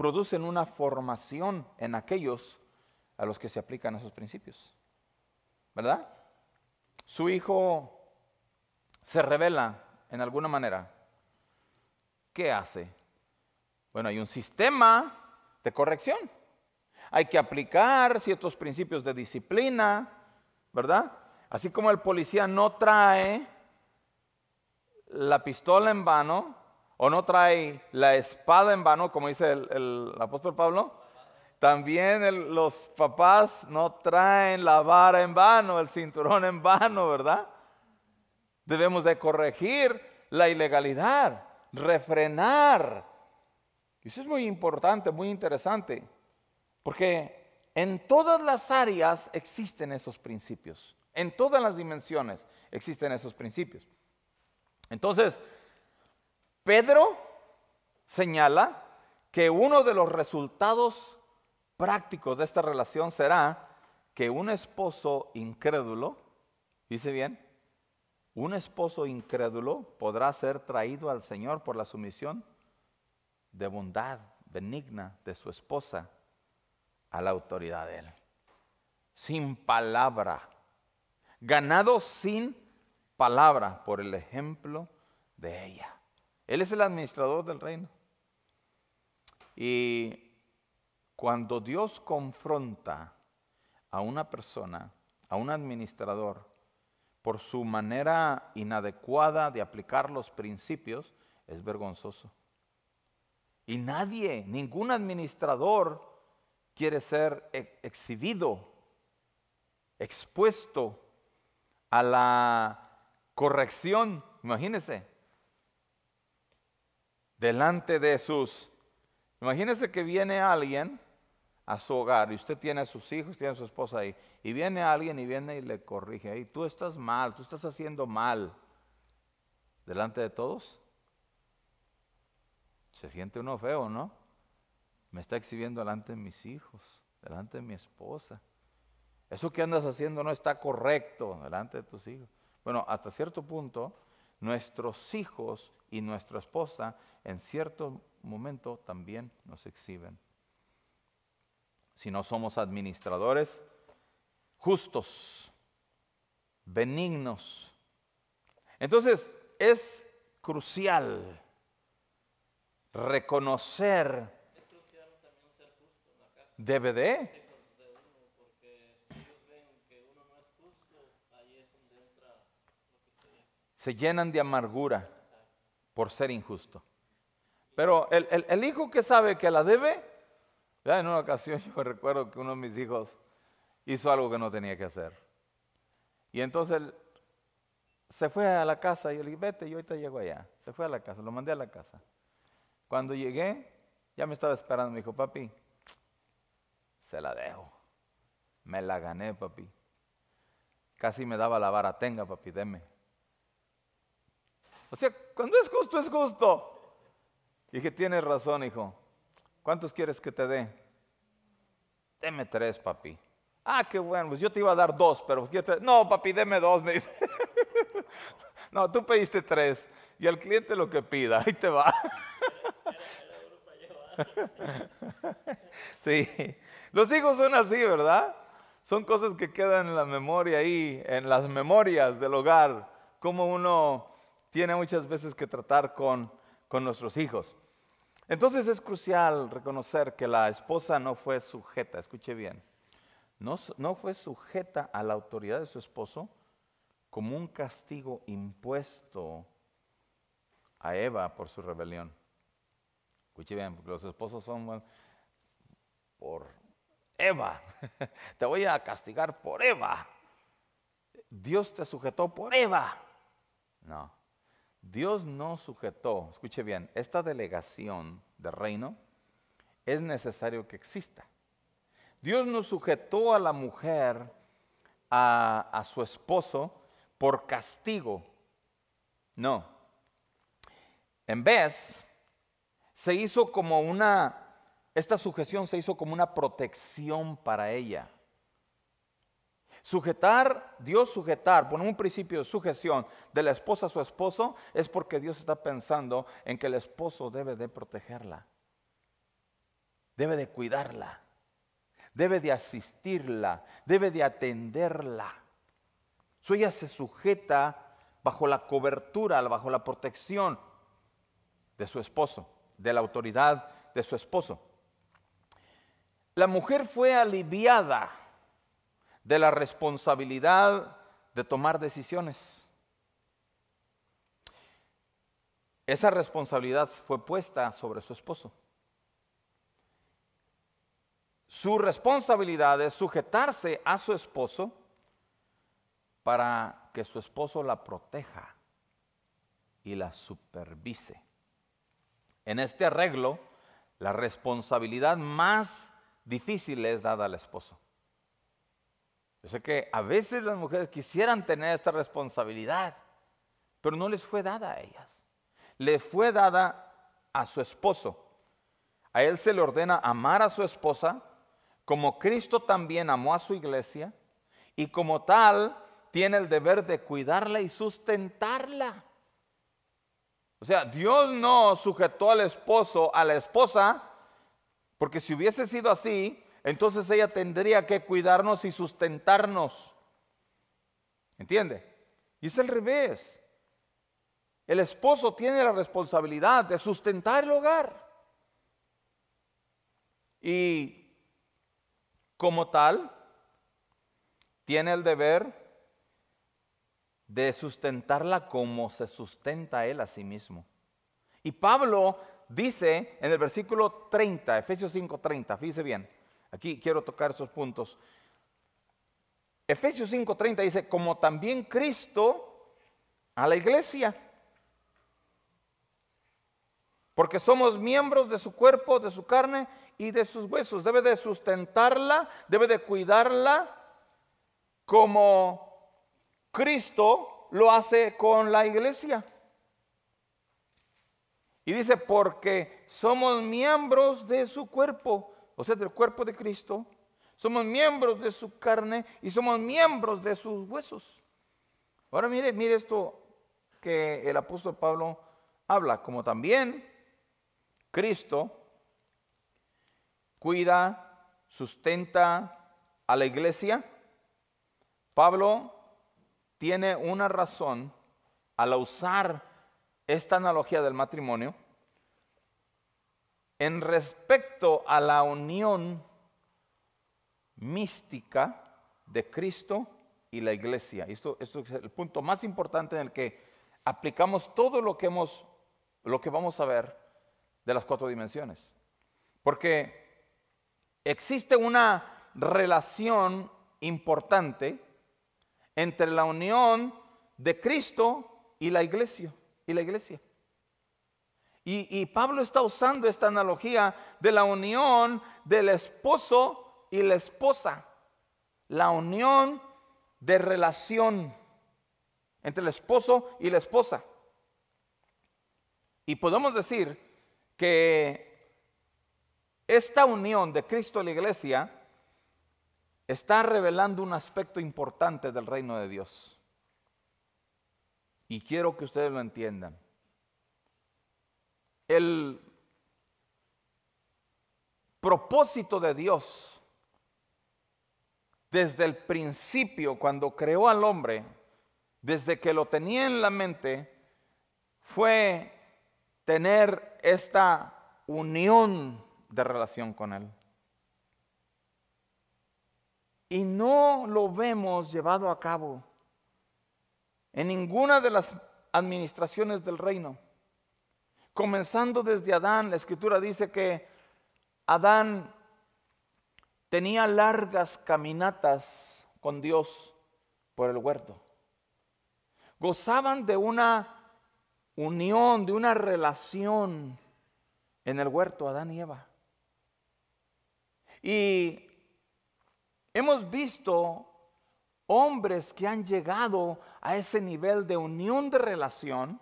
producen una formación en aquellos a los que se aplican esos principios. ¿Verdad? Su hijo se revela en alguna manera. ¿Qué hace? Bueno, hay un sistema de corrección. Hay que aplicar ciertos principios de disciplina, ¿verdad? Así como el policía no trae la pistola en vano, o no trae la espada en vano, como dice el, apóstol Pablo. También los papás no traen la vara en vano, el cinturón en vano, ¿verdad? Debemos de corregir la ilegalidad, refrenar. Eso es muy importante, muy interesante, porque en todas las áreas existen esos principios, en todas las dimensiones existen esos principios. Entonces, Pedro señala que uno de los resultados prácticos de esta relación será que un esposo incrédulo, dice bien, un esposo incrédulo podrá ser traído al Señor por la sumisión de bondad benigna de su esposa a la autoridad de él. Sin palabra. Ganado sin palabra por el ejemplo de ella. Él es el administrador del reino. Y cuando Dios confronta a una persona, a un administrador, por su manera inadecuada de aplicar los principios, es vergonzoso. Y nadie, ningún administrador quiere ser e-, exhibido, expuesto a la corrección. Imagínense, delante de sus. Imagínese que viene alguien a su hogar y usted tiene a sus hijos, tiene a su esposa ahí, y viene alguien y viene y le corrige ahí, tú estás mal, tú estás haciendo mal delante de todos. Se siente uno feo, ¿no? Me está exhibiendo delante de mis hijos, delante de mi esposa. Eso que andas haciendo no está correcto delante de tus hijos. Bueno, hasta cierto punto, nuestros hijos y nuestra esposa en cierto momento también nos exhiben. Si no somos administradores justos, benignos. Entonces, es crucial reconocer debe de. Se llenan de amargura por ser injusto. Pero el, hijo que sabe que la debe, ya en una ocasión yo recuerdo que uno de mis hijos hizo algo que no tenía que hacer. Y entonces se fue a la casa y yo le dije, vete, yo ahorita llego allá. Se fue a la casa, lo mandé a la casa. Cuando llegué, ya me estaba esperando, me dijo, papi, se la dejo. Me la gané, papi. Casi me daba la vara, tenga, papi, deme. O sea, cuando es justo, es justo. Y dije, tienes razón, hijo. ¿Cuántos quieres que te dé? Deme tres, papi. Ah, qué bueno, pues yo te iba a dar dos, pero pues, no, papi, deme dos, me dice. no, tú pediste tres y al cliente lo que pida, ahí te va. sí, los hijos son así, ¿verdad? Son cosas que quedan en la memoria ahí, en las memorias del hogar, como uno tiene muchas veces que tratar con, con nuestros hijos. Entonces es crucial reconocer que la esposa no fue sujeta, escuche bien, no, fue sujeta a la autoridad de su esposo como un castigo impuesto a Eva por su rebelión. Escuche bien, porque los esposos son por Eva, te voy a castigar por Eva. Dios te sujetó por Eva. No, Dios no sujetó, escuche bien, esta delegación de reino es necesario que exista. Dios no sujetó a la mujer, a, a su esposo, por castigo. No. En vez, se hizo como una, esta sujeción se hizo como una protección para ella. Sujetar, Dios sujetar, poner un principio de sujeción de la esposa a su esposo, es porque Dios está pensando en que el esposo debe de protegerla, debe de cuidarla, debe de asistirla, debe de atenderla. su ella se sujeta bajo la cobertura, bajo la protección de su esposo, de la autoridad de su esposo. La mujer fue aliviada de la responsabilidad de tomar decisiones. Esa responsabilidad fue puesta sobre su esposo. Su responsabilidad es sujetarse a su esposo para que su esposo la proteja y la supervise. En este arreglo, la responsabilidad más difícil es dada al esposo. Yo sé que a veces las mujeres quisieran tener esta responsabilidad, pero no les fue dada a ellas. le fue dada a su esposo. A él se le ordena amar a su esposa, como Cristo también amó a su iglesia, y como tal tiene el deber de cuidarla y sustentarla. O sea, Dios no sujetó al esposo, a la esposa, porque si hubiese sido así, entonces ella tendría que cuidarnos y sustentarnos. ¿Entiende? Y es al revés. El esposo tiene la responsabilidad de sustentar el hogar. Y como tal, tiene el deber de sustentarla como se sustenta él a sí mismo. Y Pablo dice en el versículo 30, Efesios 5:30, fíjese bien, Aquí quiero tocar esos puntos. Efesios 5:30 dice, como también Cristo a la iglesia, porque somos miembros de su cuerpo, de su carne y de sus huesos. Debe de sustentarla, debe de cuidarla como Cristo lo hace con la iglesia. Y dice, porque somos miembros de su cuerpo o sea, del cuerpo de Cristo, somos miembros de su carne y somos miembros de sus huesos. Ahora mire, mire esto que el apóstol Pablo habla, como también Cristo cuida, sustenta a la iglesia. Pablo tiene una razón al usar esta analogía del matrimonio en respecto a la unión mística de Cristo y la iglesia. Esto, esto, es el punto más importante en el que aplicamos todo lo que, hemos, lo que vamos a ver de las cuatro dimensiones. Porque existe una relación importante entre la unión de Cristo y la iglesia. Y la iglesia. Y, Pablo está usando esta analogía de la unión del esposo y la esposa. La unión de relación entre el esposo y la esposa. Y podemos decir que esta unión de Cristo y la iglesia está revelando un aspecto importante del reino de Dios. Y quiero que ustedes lo entiendan el propósito de Dios desde el principio, cuando creó al hombre, desde que lo tenía en la mente, fue tener esta unión de relación con Él. Y no lo vemos llevado a cabo en ninguna de las administraciones del reino comenzando desde Adán, la escritura dice que Adán tenía largas caminatas con Dios por el huerto. Gozaban de una unión, de una relación en el huerto Adán y Eva. Y hemos visto hombres que han llegado a ese nivel de unión de relación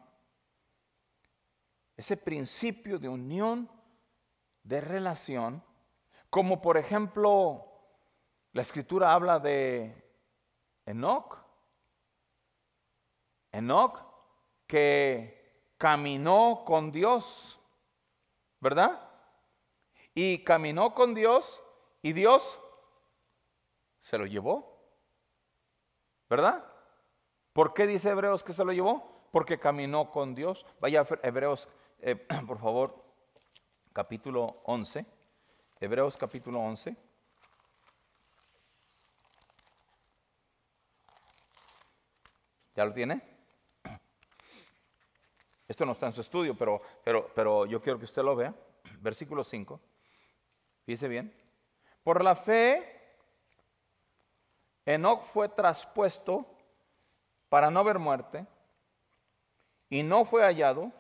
ese principio de unión, de relación, como por ejemplo la escritura habla de Enoch, Enoch que caminó con Dios, ¿verdad? Y caminó con Dios y Dios se lo llevó, ¿verdad? ¿Por qué dice Hebreos que se lo llevó? Porque caminó con Dios. Vaya Hebreos eh, por favor, capítulo 11, Hebreos capítulo 11. ¿Ya lo tiene? Esto no está en su estudio, pero, pero, pero yo quiero que usted lo vea. Versículo 5. Fíjese bien. Por la fe, Enoch fue traspuesto para no ver muerte y no fue hallado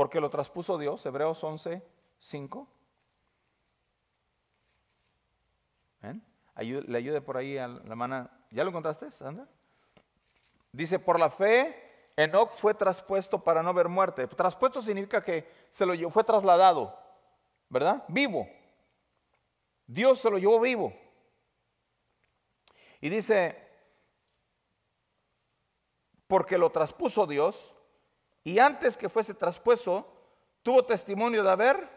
porque lo traspuso Dios, Hebreos 11, 5. le ayude por ahí a la mano. ¿Ya lo encontraste Sandra? Dice, por la fe, Enoch fue traspuesto para no ver muerte. Traspuesto significa que se lo llevó, fue trasladado, ¿verdad? Vivo. Dios se lo llevó vivo. Y dice, porque lo traspuso Dios, y antes que fuese traspuesto, tuvo testimonio de haber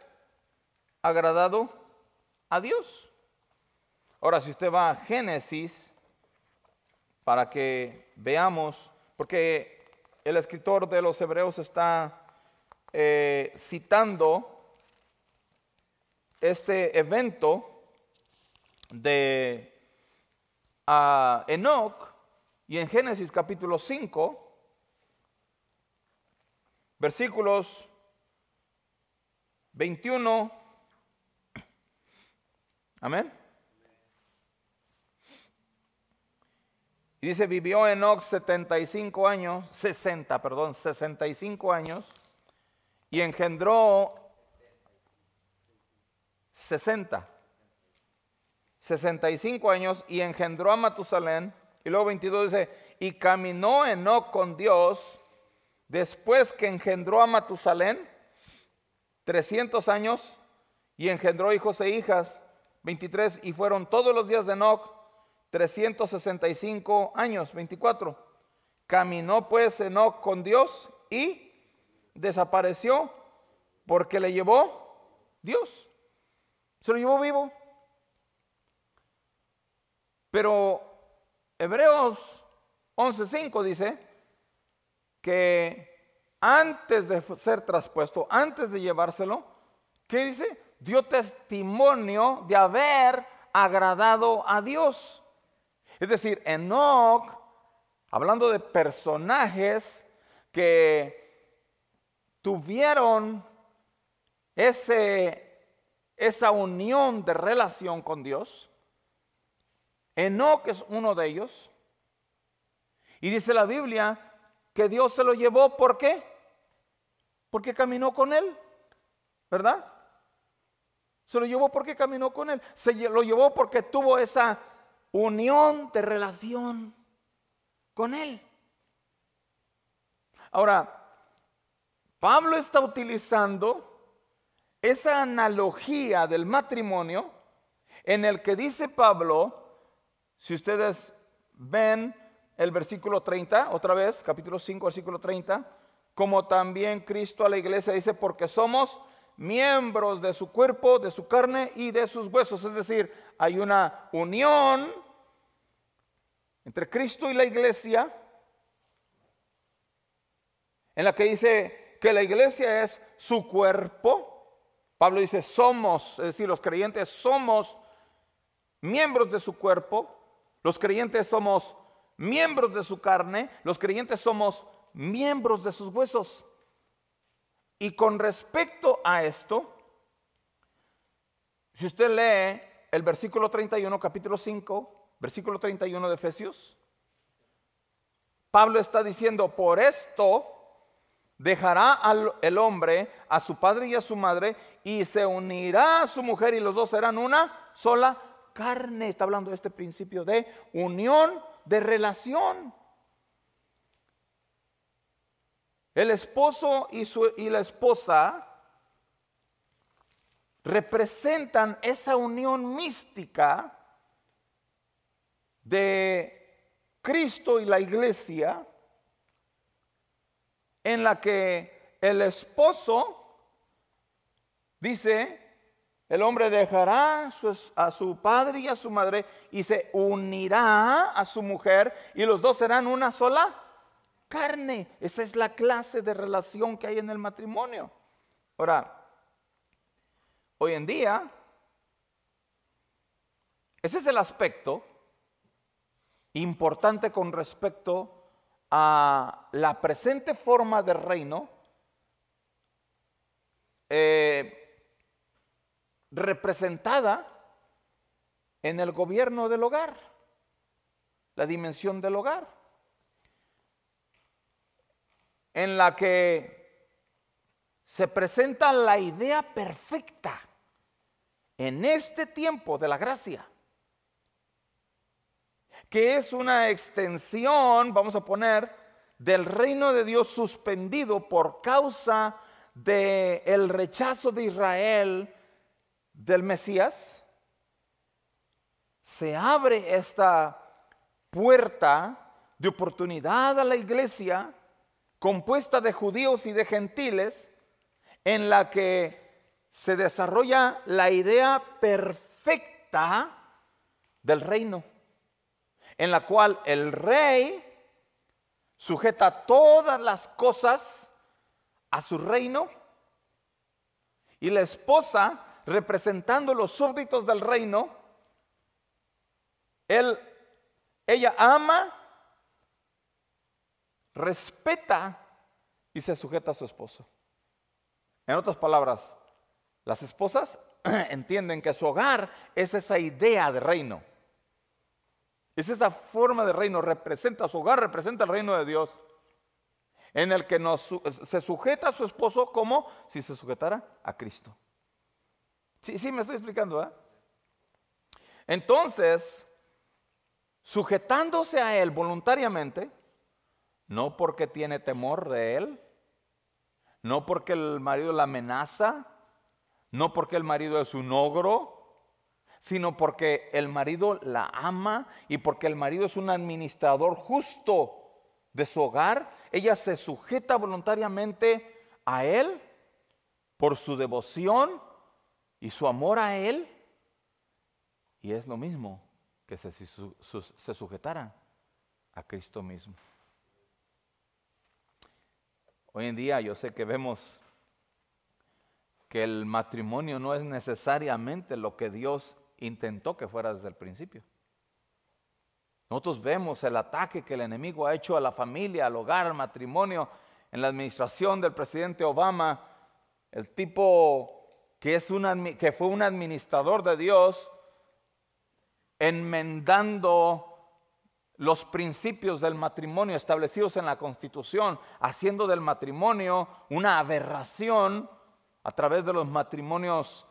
agradado a Dios. Ahora, si usted va a Génesis, para que veamos, porque el escritor de los Hebreos está eh, citando este evento de enoc ah, Enoch y en Génesis capítulo 5 versículos 21. Amén. Y dice, vivió Enoc 75 años, 60, perdón, 65 años, y engendró 60, 65 años, y engendró a Matusalén. Y luego 22 dice, y caminó Enoc con Dios después que engendró a Matusalén, 300 años, y engendró hijos e hijas, 23, y fueron todos los días de Enoch, 365 años, 24. Caminó pues Enoch con Dios y desapareció porque le llevó Dios. Se lo llevó vivo. Pero Hebreos 11:5 dice, que antes de ser traspuesto, antes de llevárselo, ¿qué dice? Dio testimonio de haber agradado a Dios. Es decir, Enoch, hablando de personajes que tuvieron ese, esa unión de relación con Dios, Enoch es uno de ellos. Y dice la Biblia que Dios se lo llevó. ¿Por qué? Porque caminó con él, ¿verdad? Se lo llevó porque caminó con él. Se lo llevó porque tuvo esa unión de relación con él. Ahora, Pablo está utilizando esa analogía del matrimonio en el que dice Pablo, si ustedes ven el versículo 30, otra vez, capítulo 5, versículo 30, como también Cristo a la iglesia dice, porque somos miembros de su cuerpo, de su carne y de sus huesos. Es decir, hay una unión entre Cristo y la iglesia en la que dice que la iglesia es su cuerpo. Pablo dice, somos, es decir, los creyentes somos miembros de su cuerpo. Los creyentes somos miembros de su carne, los creyentes somos miembros de sus huesos. Y con respecto a esto, si usted lee el versículo 31, capítulo 5, versículo 31 de Efesios, Pablo está diciendo, por esto dejará al, el hombre a su padre y a su madre y se unirá a su mujer y los dos serán una sola carne. Está hablando de este principio de unión de relación. El esposo y, su, y la esposa representan esa unión mística de Cristo y la iglesia en la que el esposo dice el hombre dejará a su padre y a su madre y se unirá a su mujer y los dos serán una sola carne. Esa es la clase de relación que hay en el matrimonio. Ahora, hoy en día, ese es el aspecto importante con respecto a la presente forma de reino. Eh, representada en el gobierno del hogar, la dimensión del hogar, en la que se presenta la idea perfecta en este tiempo de la gracia, que es una extensión, vamos a poner, del reino de Dios suspendido por causa del el rechazo de Israel del Mesías, se abre esta puerta de oportunidad a la iglesia compuesta de judíos y de gentiles en la que se desarrolla la idea perfecta del reino, en la cual el rey sujeta todas las cosas a su reino y la esposa representando los súbditos del reino, él, ella ama, respeta y se sujeta a su esposo. En otras palabras, las esposas entienden que su hogar es esa idea de reino. Es esa forma de reino, representa su hogar, representa el reino de Dios, en el que se sujeta a su esposo como si se sujetara a Cristo. Sí, sí, me estoy explicando, ¿ah? Entonces, sujetándose a Él voluntariamente, no porque tiene temor de Él, no porque el marido la amenaza, no porque el marido es un ogro, sino porque el marido la ama y porque el marido es un administrador justo de su hogar, ella se sujeta voluntariamente a Él por su devoción y su amor a Él. Y es lo mismo que se, sujetara. se a Cristo mismo. Hoy en día yo sé que vemos que el matrimonio no es necesariamente lo que Dios intentó que fuera desde el principio. Nosotros vemos el ataque que el enemigo ha hecho a la familia, al hogar, al matrimonio, en la administración del presidente Obama. El tipo que, fue un administrador de Dios, enmendando los principios del matrimonio establecidos en la Constitución, haciendo del matrimonio una aberración a través de los matrimonios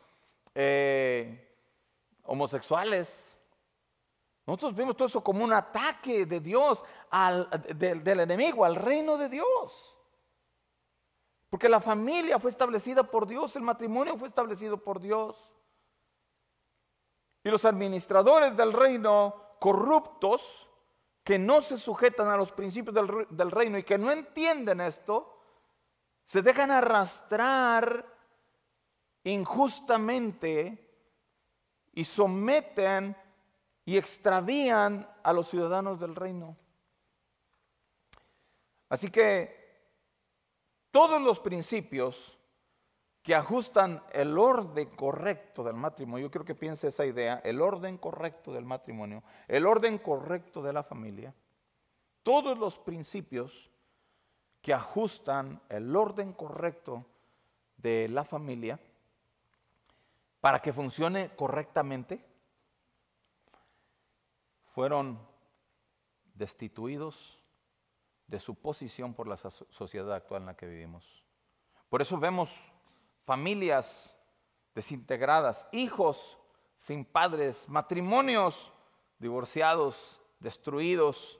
eh, homosexuales. Nosotros vemos todo eso como un ataque de Dios, al, del enemigo, al reino de Dios. Porque la familia fue establecida por Dios, el matrimonio fue establecido por Dios. Y los administradores del reino corruptos, que no se sujetan a los principios del, reino y que no entienden esto, se dejan arrastrar injustamente y someten y extravían a los ciudadanos del reino. Así que todos los principios que ajustan el orden correcto del matrimonio, yo creo que piense esa idea, el orden correcto del matrimonio, el orden correcto de la familia, todos los principios que ajustan el orden correcto de la familia para que funcione correctamente, fueron destituidos de su posición por la sociedad actual en la que vivimos. Por eso vemos familias desintegradas, hijos sin padres, matrimonios divorciados, destruidos.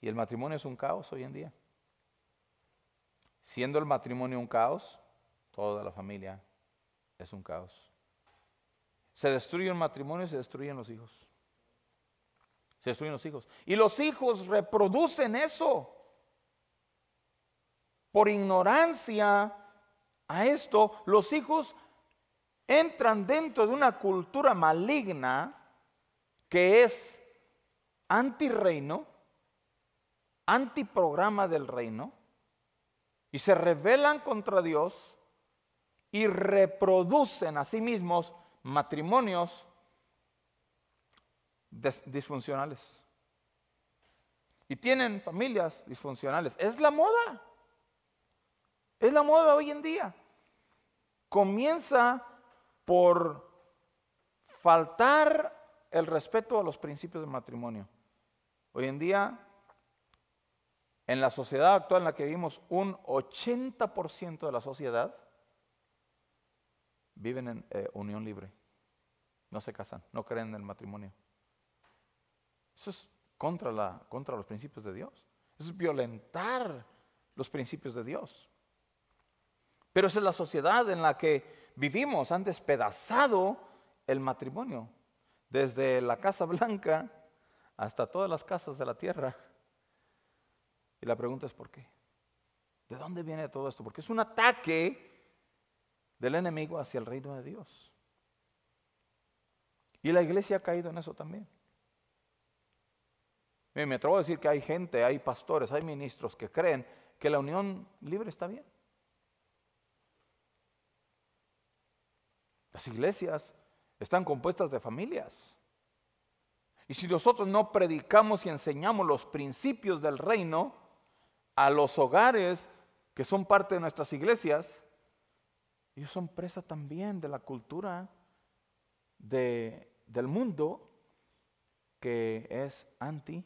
Y el matrimonio es un caos hoy en día. Siendo el matrimonio un caos, toda la familia es un caos. Se destruye un matrimonio y se destruyen los hijos. Se destruyen los hijos. Y los hijos reproducen eso. Por ignorancia a esto, los hijos entran dentro de una cultura maligna que es anti antiprograma del reino, y se rebelan contra Dios y reproducen a sí mismos matrimonios disfuncionales. Y tienen familias disfuncionales. Es la moda. Es la moda hoy en día. Comienza por faltar el respeto a los principios del matrimonio. Hoy en día, en la sociedad actual en la que vivimos, un 80% de la sociedad viven en eh, unión libre. No se casan, no creen en el matrimonio. Eso es contra, los principios de Dios. es violentar los principios de Dios. Pero esa es la sociedad en la que vivimos. Han despedazado el matrimonio. Desde la Casa Blanca hasta todas las casas de la tierra. Y la pregunta es ¿por qué? ¿De dónde viene todo esto? Porque es un ataque del enemigo hacia el reino de Dios. Y la iglesia ha caído en eso también. Me atrevo a decir que hay gente, hay pastores, hay ministros que creen que la unión libre está bien. Las iglesias están compuestas de familias. Y si nosotros no predicamos y enseñamos los principios del reino a los hogares que son parte de nuestras iglesias, ellos son presa también de la cultura del mundo que es anti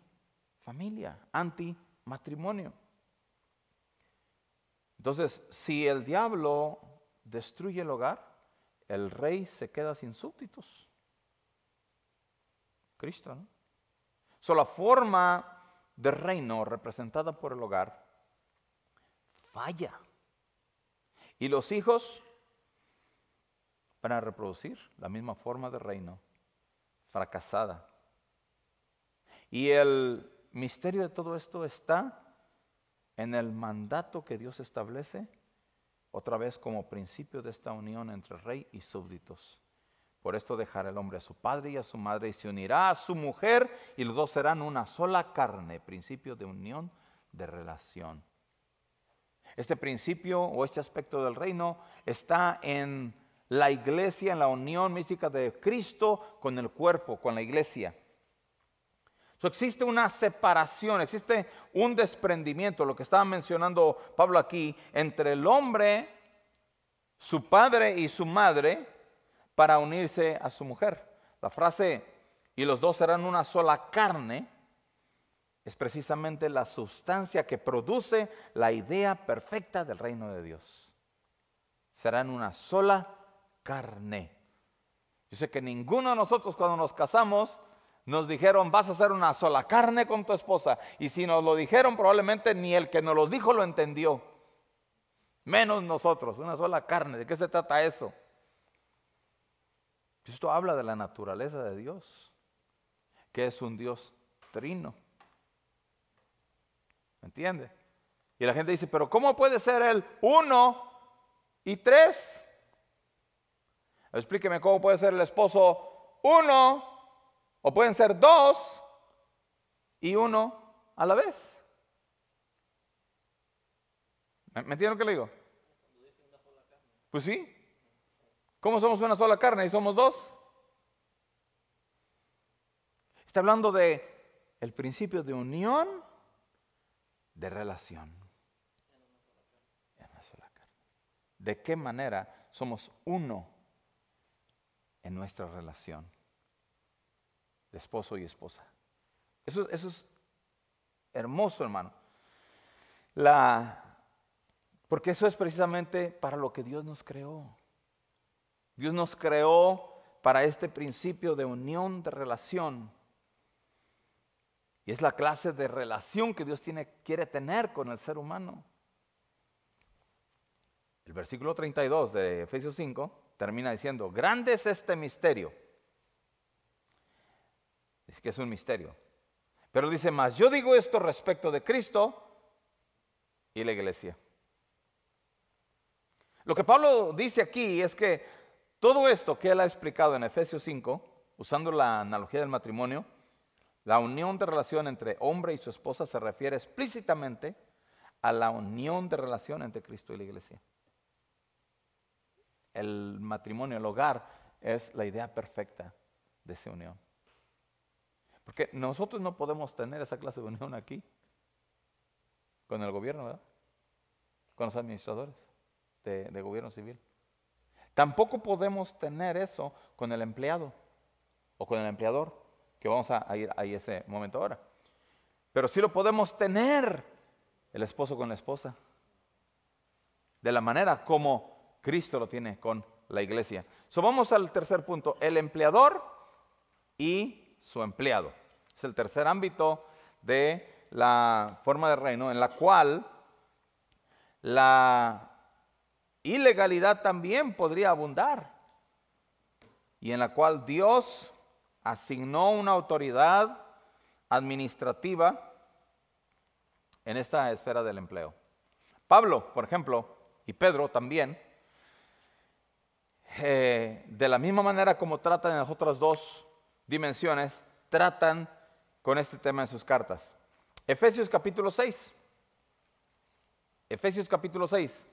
familia, anti matrimonio. Entonces, si el diablo destruye el hogar, el rey se queda sin súbditos. Cristo, ¿no? So, la forma de reino representada por el hogar falla. Y los hijos van a reproducir la misma forma de reino fracasada. Y el misterio de todo esto está en el mandato que Dios establece, otra vez como principio de esta unión entre rey y súbditos. Por esto dejará el hombre a su padre y a su madre y se unirá a su mujer y los dos serán una sola carne, principio de unión, de relación. Este principio o este aspecto del reino está en la iglesia, en la unión mística de Cristo con el cuerpo, con la iglesia existe una separación, existe un desprendimiento, lo que estaba mencionando Pablo aquí, entre el hombre, su padre y su madre, para unirse a su mujer. La frase, y los dos serán una sola carne, es precisamente la sustancia que produce la idea perfecta del reino de Dios. Serán una sola carne. Yo sé que ninguno de nosotros cuando nos casamos nos dijeron, vas a hacer una sola carne con tu esposa. Y si nos lo dijeron, probablemente ni el que nos los dijo lo entendió. Menos nosotros, una sola carne. ¿De qué se trata eso? Esto habla de la naturaleza de Dios, que es un Dios trino. ¿Me entiende? Y la gente dice, pero ¿cómo puede ser el uno y tres? Explíqueme cómo puede ser el esposo uno o pueden ser dos y uno a la vez. ¿Me, entienden lo que le digo? Pues sí. ¿Cómo somos una sola carne y somos dos? Está hablando de el principio de unión, de relación. ¿De qué manera somos uno en nuestra relación? esposo y esposa. Eso, eso es hermoso, hermano. La, porque eso es precisamente para lo que Dios nos creó. Dios nos creó para este principio de unión, de relación. Y es la clase de relación que Dios tiene, quiere tener con el ser humano. El versículo 32 de Efesios 5 termina diciendo, grande es este misterio. Es que es un misterio. Pero dice más, yo digo esto respecto de Cristo y la iglesia. Lo que Pablo dice aquí es que todo esto que él ha explicado en Efesios 5, usando la analogía del matrimonio, la unión de relación entre hombre y su esposa se refiere explícitamente a la unión de relación entre Cristo y la iglesia. El matrimonio, el hogar, es la idea perfecta de esa unión. Porque nosotros no podemos tener esa clase de unión aquí, con el gobierno, ¿verdad? Con los administradores de, gobierno civil. Tampoco podemos tener eso con el empleado o con el empleador, que vamos a, ir ahí ese momento ahora. Pero sí lo podemos tener el esposo con la esposa, de la manera como Cristo lo tiene con la iglesia. So, vamos al tercer punto, el empleador y su empleado. Es el tercer ámbito de la forma de reino en la cual la ilegalidad también podría abundar y en la cual Dios asignó una autoridad administrativa en esta esfera del empleo. Pablo, por ejemplo, y Pedro también, eh, de la misma manera como tratan en las otras dos dimensiones tratan con este tema en sus cartas. Efesios capítulo 6. Efesios capítulo 6,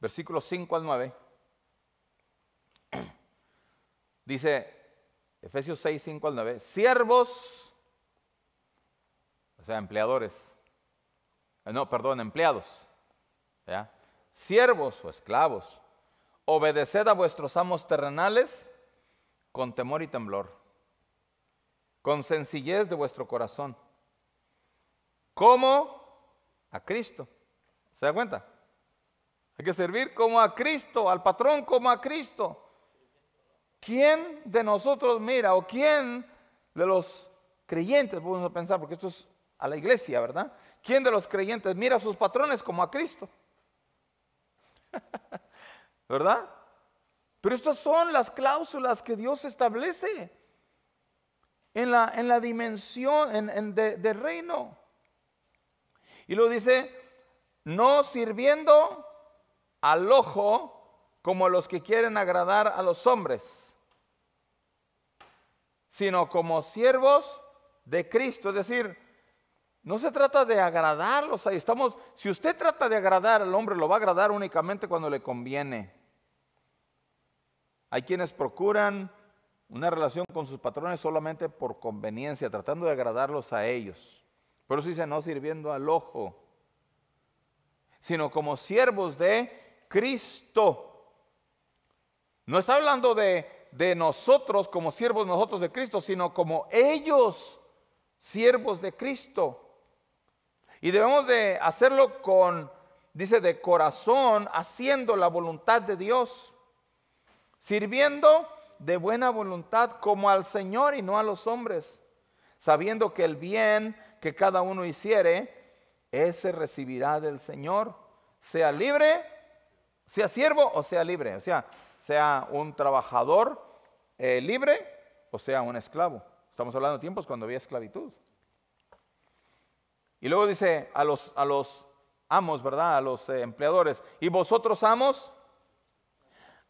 versículos 5 al 9. Dice Efesios 6, 5 al 9, siervos, o sea, empleadores, eh, no, perdón, empleados, ¿ya? siervos o esclavos, obedeced a vuestros amos terrenales con temor y temblor con sencillez de vuestro corazón, como a Cristo. ¿Se da cuenta? Hay que servir como a Cristo, al patrón como a Cristo. ¿Quién de nosotros mira o quién de los creyentes, podemos a pensar, porque esto es a la iglesia, ¿verdad? ¿Quién de los creyentes mira a sus patrones como a Cristo? ¿Verdad? Pero estas son las cláusulas que Dios establece en la, en la dimensión en, de, reino. Y lo dice, no sirviendo al ojo como los que quieren agradar a los hombres, sino como siervos de Cristo. Es decir, no se trata de agradarlos. Ahí estamos. Si usted trata de agradar al hombre, lo va a agradar únicamente cuando le conviene. Hay quienes procuran una relación con sus patrones solamente por conveniencia, tratando de agradarlos a ellos. Por eso dice no sirviendo al ojo, sino como siervos de Cristo. No está hablando de, de nosotros como siervos nosotros de Cristo, sino como ellos siervos de Cristo. Y debemos de hacerlo con, dice, de corazón, haciendo la voluntad de Dios, sirviendo de buena voluntad como al Señor y no a los hombres, sabiendo que el bien que cada uno hiciere, ese recibirá del Señor, sea libre, sea siervo o sea libre, o sea, sea un trabajador eh, libre o sea un esclavo. Estamos hablando de tiempos cuando había esclavitud. Y luego dice a los, a los amos, ¿verdad? A los eh, empleadores, y vosotros amos,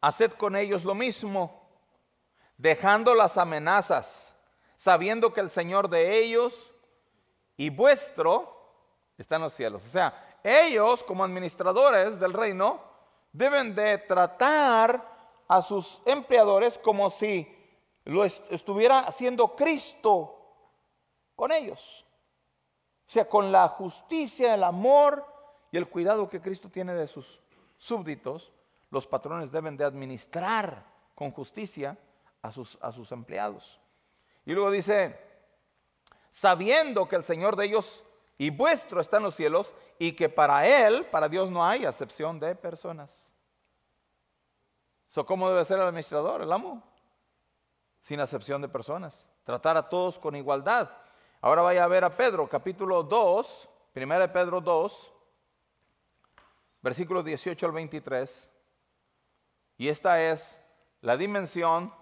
haced con ellos lo mismo dejando las amenazas, sabiendo que el Señor de ellos y vuestro está en los cielos. O sea, ellos como administradores del reino deben de tratar a sus empleadores como si lo estuviera haciendo Cristo con ellos. O sea, con la justicia, el amor y el cuidado que Cristo tiene de sus súbditos, los patrones deben de administrar con justicia a sus, empleados. Y luego dice, sabiendo que el Señor de ellos y vuestro está en los cielos y que para Él, para Dios no hay acepción de personas. eso ¿Cómo debe ser el administrador, el amo? Sin acepción de personas. Tratar a todos con igualdad. Ahora vaya a ver a Pedro, capítulo 2, 1 Pedro 2, versículos 18 al 23. Y esta es la dimensión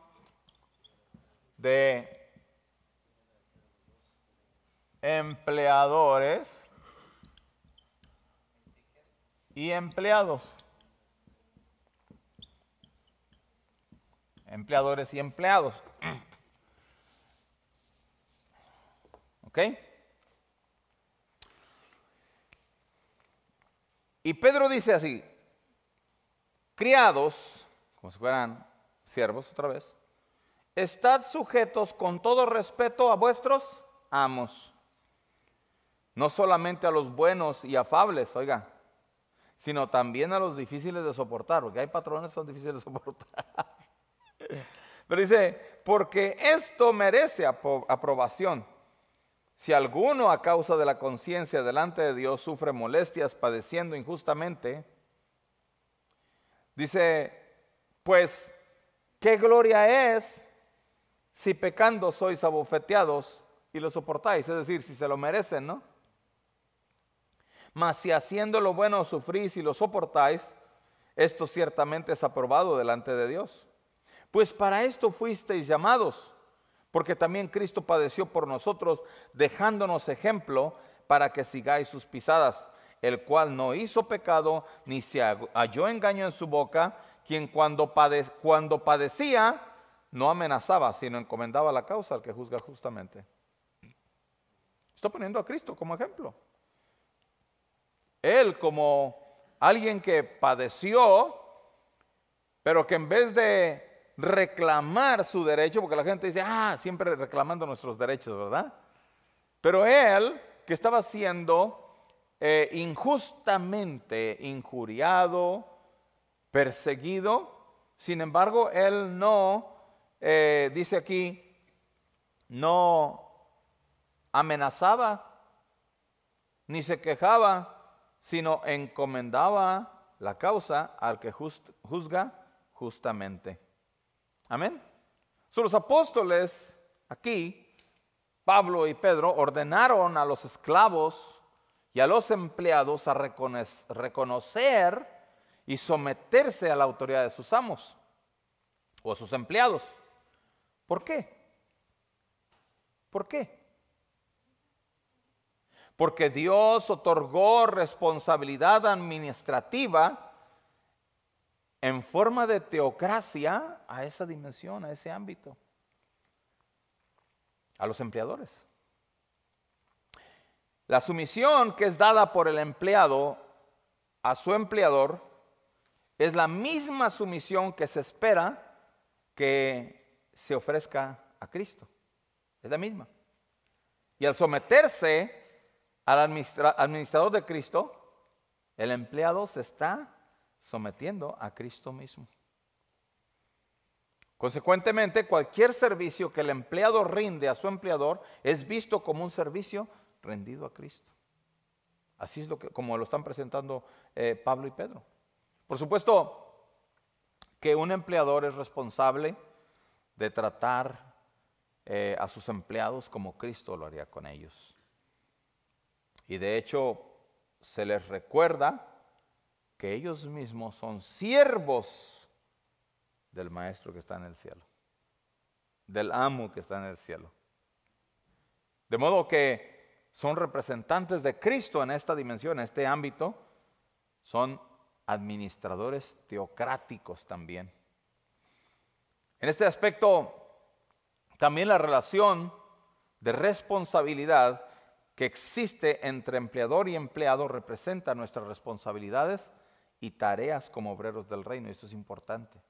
de empleadores y empleados. Empleadores y empleados. ¿Ok? Y Pedro dice así, criados, como si fueran siervos otra vez, estad sujetos con todo respeto a vuestros amos. No solamente a los buenos y afables, oiga, sino también a los difíciles de soportar, porque hay patrones que son difíciles de soportar. Pero dice, porque esto merece aprobación. Si alguno a causa de la conciencia delante de Dios sufre molestias padeciendo injustamente, dice, pues, ¿qué gloria es si pecando sois abofeteados y lo soportáis, es decir, si se lo merecen, ¿no? Mas si haciendo lo bueno sufrís y lo soportáis, esto ciertamente es aprobado delante de Dios. Pues para esto fuisteis llamados, porque también Cristo padeció por nosotros, dejándonos ejemplo para que sigáis sus pisadas, el cual no hizo pecado, ni se halló engaño en su boca, quien cuando, cuando padecía, no amenazaba, sino encomendaba la causa al que juzga justamente. Estoy poniendo a Cristo como ejemplo. Él como alguien que padeció, pero que en vez de reclamar su derecho, porque la gente dice, ah, siempre reclamando nuestros derechos, ¿verdad? Pero él, que estaba siendo eh, injustamente injuriado, perseguido, sin embargo, él no eh, dice aquí, no amenazaba ni se quejaba, sino encomendaba la causa al que juzga justamente. Amén. Son los apóstoles aquí, Pablo y Pedro, ordenaron a los esclavos y a los empleados a reconocer y someterse a la autoridad de sus amos o a sus empleados. ¿Por qué? ¿Por qué? Porque Dios otorgó responsabilidad administrativa en forma de teocracia a esa dimensión, a ese ámbito, a los empleadores. La sumisión que es dada por el empleado a su empleador es la misma sumisión que se espera que se ofrezca a Cristo. Es la misma. Y al someterse al administrador de Cristo, el empleado se está sometiendo a Cristo mismo. Consecuentemente, cualquier servicio que el empleado rinde a su empleador es visto como un servicio rendido a Cristo. Así es lo que, como lo están presentando eh, Pablo y Pedro. Por supuesto que un empleador es responsable de tratar eh, a sus empleados como Cristo lo haría con ellos. Y de hecho se les recuerda que ellos mismos son siervos del Maestro que está en el cielo, del amo que está en el cielo. De modo que son representantes de Cristo en esta dimensión, en este ámbito, son administradores teocráticos también. En este aspecto, también la relación de responsabilidad que existe entre empleador y empleado representa nuestras responsabilidades y tareas como obreros del reino. Esto es importante.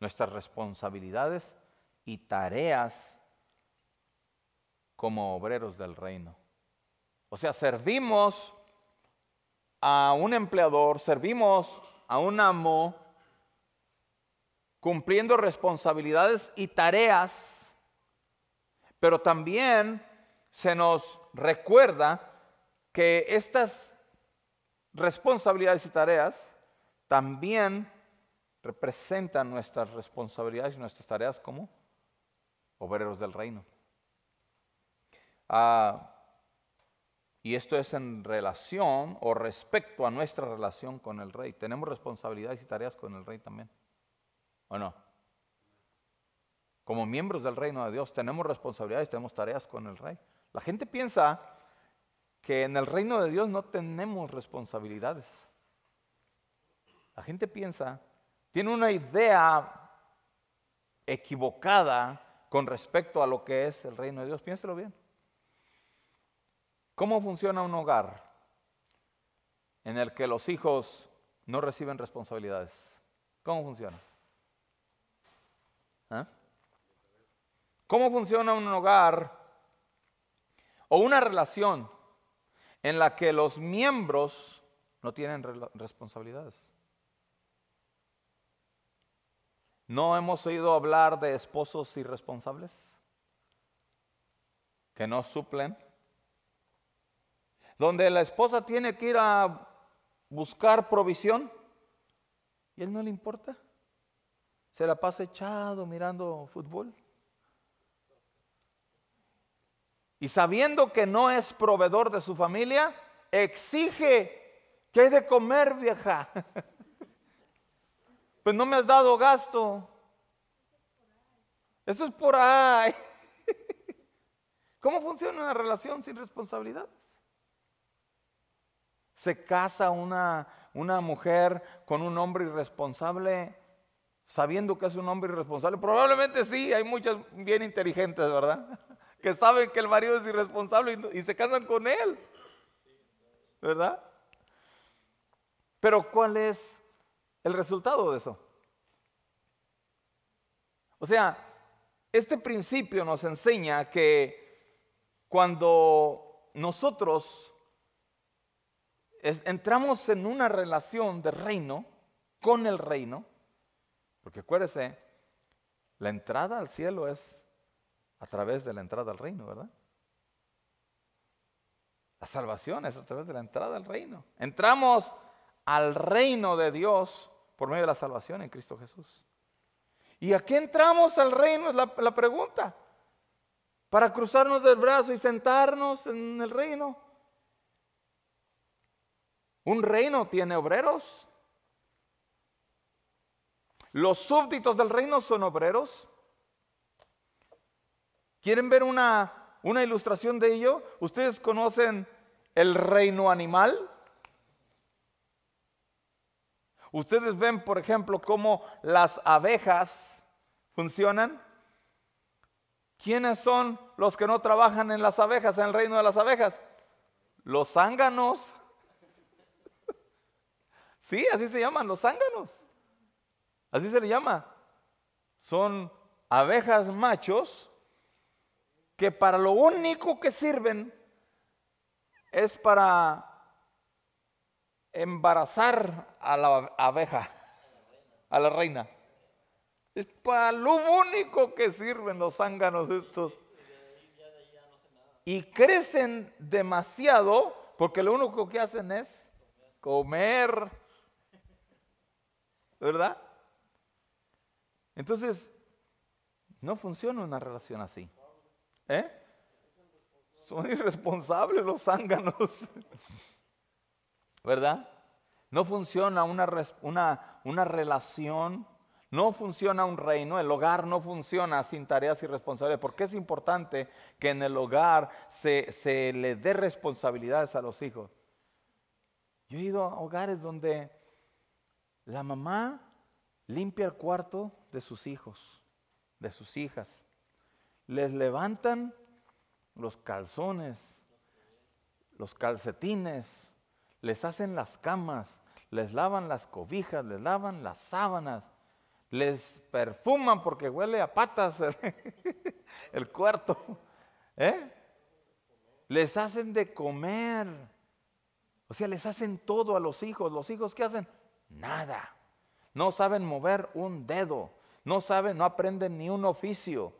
Nuestras responsabilidades y tareas como obreros del reino. O sea, servimos a un empleador, servimos a un amo, cumpliendo responsabilidades y tareas, pero también se nos recuerda que estas responsabilidades y tareas también representan nuestras responsabilidades y nuestras tareas como obreros del reino. Ah, y esto es en relación o respecto a nuestra relación con el rey. Tenemos responsabilidades y tareas con el rey también. ¿O no? Como miembros del reino de Dios tenemos responsabilidades, tenemos tareas con el rey. La gente piensa que en el reino de Dios no tenemos responsabilidades. La gente piensa, tiene una idea equivocada con respecto a lo que es el reino de Dios. Piénselo bien. ¿Cómo funciona un hogar en el que los hijos no reciben responsabilidades? ¿Cómo funciona? ¿Ah? ¿Cómo funciona un hogar o una relación en la que los miembros no tienen responsabilidades? ¿No hemos oído hablar de esposos irresponsables que no suplen? Donde la esposa tiene que ir a buscar provisión y él no le importa se la pasa echado mirando fútbol. Y sabiendo que no es proveedor de su familia, exige que hay de comer, vieja. pues no me has dado gasto. Eso es por ahí. ¿Cómo funciona una relación sin responsabilidades? Se casa una, una mujer con un hombre irresponsable sabiendo que es un hombre irresponsable? Probablemente sí, hay muchas bien inteligentes, ¿verdad? Que saben que el marido es irresponsable y, y se casan con él, ¿verdad? Pero ¿cuál es el resultado de eso? O sea, este principio nos enseña que cuando nosotros entramos en una relación de reino, con el reino, porque acuérdese, la entrada al cielo es a través de la entrada al reino, ¿verdad? La salvación es a través de la entrada al reino. Entramos al reino de Dios por medio de la salvación en Cristo Jesús. ¿Y a qué entramos al reino? Es la, pregunta. Para cruzarnos del brazo y sentarnos en el reino. Un reino tiene obreros, los súbditos del reino son obreros. ¿Quieren ver una, ilustración de ello? ¿Ustedes conocen el reino animal? Ustedes ven, por ejemplo, cómo las abejas funcionan. ¿Quiénes son los que no trabajan en las abejas, en el reino de las abejas? Los zánganos. Sí, así se llaman, los zánganos. Así se le llama. Son abejas machos que para lo único que sirven es para embarazar a la abeja, a la reina. Es para lo único que sirven los zánganos estos. Y crecen demasiado porque lo único que hacen es comer. ¿Verdad? Entonces, no funciona una relación así. ¿Eh? Son irresponsables los zánganos. ¿Verdad? No funciona una, relación, no funciona un reino, el hogar no funciona sin tareas irresponsables. ¿Por Porque es importante que en el hogar se, se le dé responsabilidades a los hijos. Yo he ido a hogares donde la mamá limpia el cuarto de sus hijos, de sus hijas. Les levantan los calzones, los calcetines, les hacen las camas, les lavan las cobijas, les lavan las sábanas, les perfuman porque huele a patas el, cuarto. ¿eh? Les hacen de comer. O sea, les hacen todo a los hijos. ¿Los hijos qué hacen? Nada no saben mover un dedo, no saben, no aprenden ni un oficio,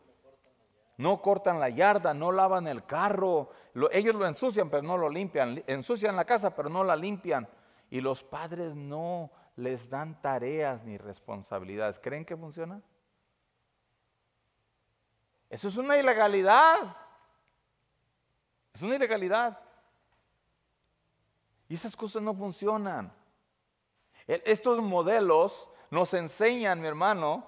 no cortan la yarda, no lavan el carro, ellos lo ensucian pero no lo limpian, ensucian la casa pero no la limpian y los padres no les dan tareas ni responsabilidades. ¿Creen que funciona? Eso es una ilegalidad. Es una ilegalidad. Y esas cosas no funcionan. Estos modelos nos enseñan, mi hermano,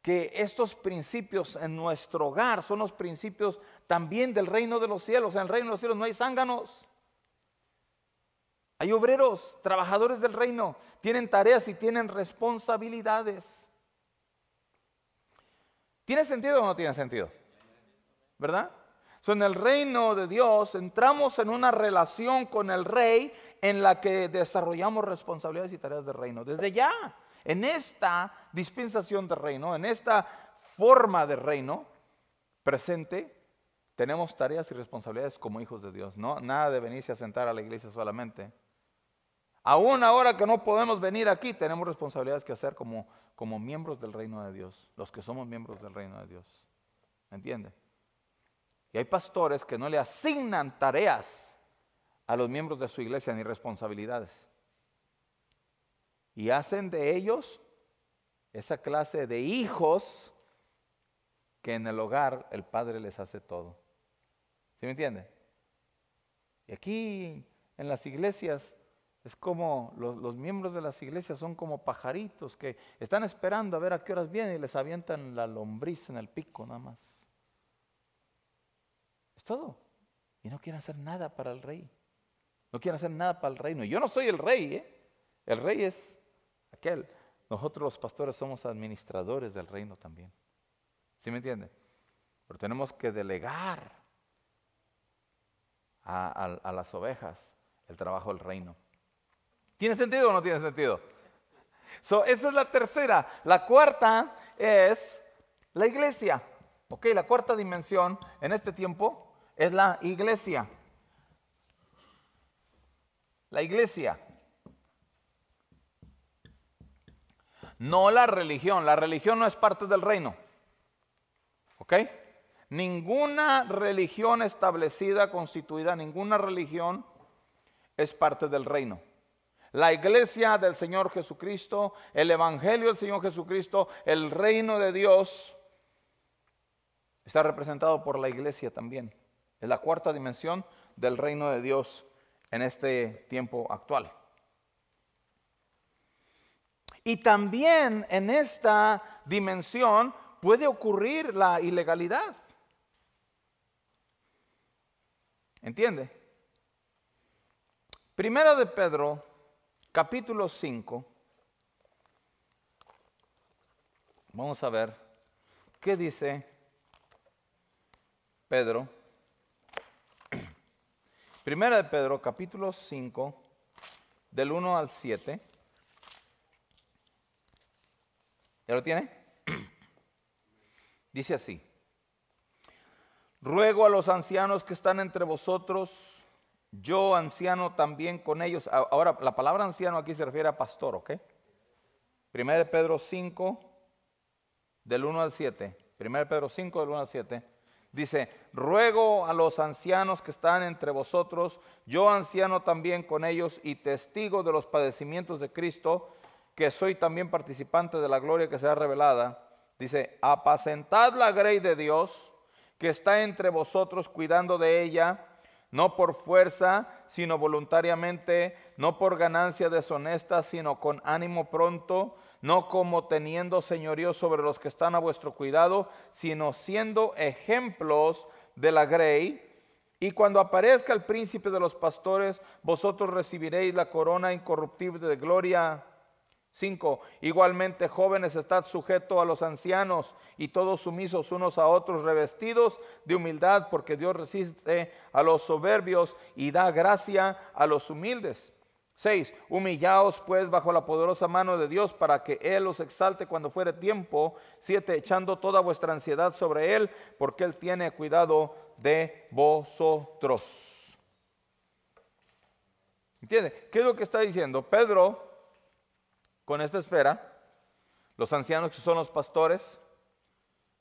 que estos principios en nuestro hogar son los principios también del reino de los cielos. En el reino de los cielos no hay zánganos. Hay obreros, trabajadores del reino, tienen tareas y tienen responsabilidades. ¿Tiene sentido o no tiene sentido? ¿Verdad? en el reino de Dios entramos en una relación con el rey en la que desarrollamos responsabilidades y tareas de reino. Desde ya, en esta dispensación de reino, en esta forma de reino presente, tenemos tareas y responsabilidades como hijos de Dios. No, nada de venirse a sentar a la iglesia solamente. Aún ahora que no podemos venir aquí, tenemos responsabilidades que hacer como, como miembros del reino de Dios, los que somos miembros del reino de Dios. ¿Entiende? Y hay pastores que no le asignan tareas a los miembros de su iglesia ni responsabilidades. Y hacen de ellos esa clase de hijos que en el hogar el padre les hace todo. ¿Sí me entiende? Y aquí en las iglesias es como los, los, miembros de las iglesias son como pajaritos que están esperando a ver a qué horas vienen y les avientan la lombriz en el pico nada más. Es todo. Y no quieren hacer nada para el rey. No quieren hacer nada para el reino. Yo no soy el rey, ¿eh? El rey es aquel. Nosotros los pastores somos administradores del reino también. ¿Sí me entienden? Pero tenemos que delegar a, las ovejas el trabajo del reino. ¿Tiene sentido o no tiene sentido? So, esa es la tercera. La cuarta es la iglesia. Ok, la cuarta dimensión en este tiempo es la iglesia la iglesia. No la religión. La religión no es parte del reino. ¿Ok? Ninguna religión establecida, constituida, ninguna religión es parte del reino. La iglesia del Señor Jesucristo, el Evangelio del Señor Jesucristo, el reino de Dios, está representado por la iglesia también. Es la cuarta dimensión del reino de Dios en este tiempo actual. Y también en esta dimensión puede ocurrir la ilegalidad. ¿Entiende? Primero de Pedro, capítulo 5. Vamos a ver qué dice Pedro Primera de Pedro, capítulo 5, del 1 al 7. ¿Ya lo tiene? Dice así. Ruego a los ancianos que están entre vosotros, yo anciano también con ellos. Ahora, la palabra anciano aquí se refiere a pastor, ¿ok? Primera de Pedro 5, del 1 al 7. Primera de Pedro 5, del 1 al 7. Dice, ruego a los ancianos que están entre vosotros, yo anciano también con ellos y testigo de los padecimientos de Cristo, que soy también participante de la gloria que ha revelada. Dice, apacentad la grey de Dios que está entre vosotros cuidando de ella, no por fuerza, sino voluntariamente, no por ganancia deshonesta, sino con ánimo pronto no como teniendo señorío sobre los que están a vuestro cuidado, sino siendo ejemplos de la grey. Y cuando aparezca el príncipe de los pastores, vosotros recibiréis la corona incorruptible de gloria. 5. Igualmente, jóvenes, estad sujetos a los ancianos y todos sumisos unos a otros, revestidos de humildad, porque Dios resiste a los soberbios y da gracia a los humildes. 6. Humillaos pues bajo la poderosa mano de Dios para que Él os exalte cuando fuere tiempo. 7. Echando toda vuestra ansiedad sobre Él porque Él tiene cuidado de vosotros. ¿Entiende? ¿Qué es lo que está diciendo? Pedro, con esta esfera, los ancianos que son los pastores,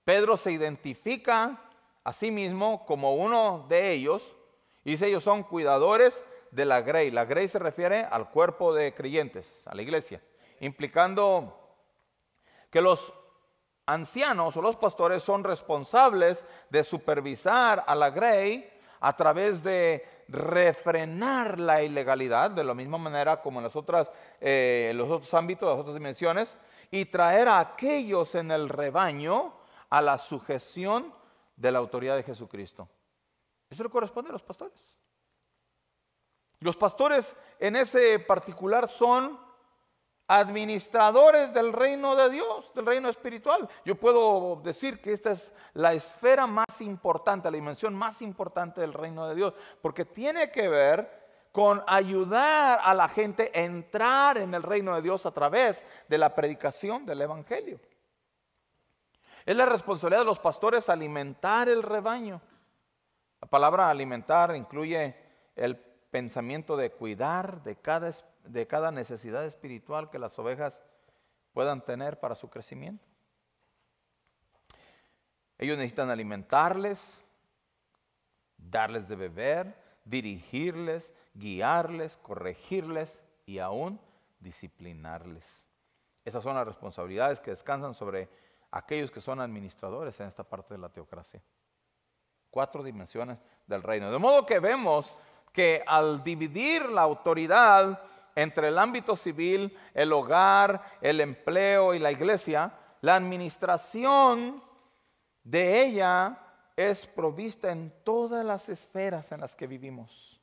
Pedro se identifica a sí mismo como uno de ellos. Y dice, ellos son cuidadores de la grey. La grey se refiere al cuerpo de creyentes, a la iglesia, implicando que los ancianos o los pastores son responsables de supervisar a la grey a través de refrenar la ilegalidad, de la misma manera como en las otras, eh, los otros ámbitos, las otras dimensiones, y traer a aquellos en el rebaño a la sujeción de la autoridad de Jesucristo. Eso le corresponde a los pastores. Los pastores en ese particular son administradores del reino de Dios, del reino espiritual. Yo puedo decir que esta es la esfera más importante, la dimensión más importante del reino de Dios, porque tiene que ver con ayudar a la gente a entrar en el reino de Dios a través de la predicación del Evangelio. Es la responsabilidad de los pastores alimentar el rebaño. La palabra alimentar incluye el pensamiento de cuidar de cada, de cada necesidad espiritual que las ovejas puedan tener para su crecimiento. Ellos necesitan alimentarles, darles de beber, dirigirles, guiarles, corregirles y aún disciplinarles. Esas son las responsabilidades que descansan sobre aquellos que son administradores en esta parte de la teocracia. Cuatro dimensiones del reino. De modo que vemos que al dividir la autoridad entre el ámbito civil, el hogar, el empleo y la iglesia, la administración de ella es provista en todas las esferas en las que vivimos.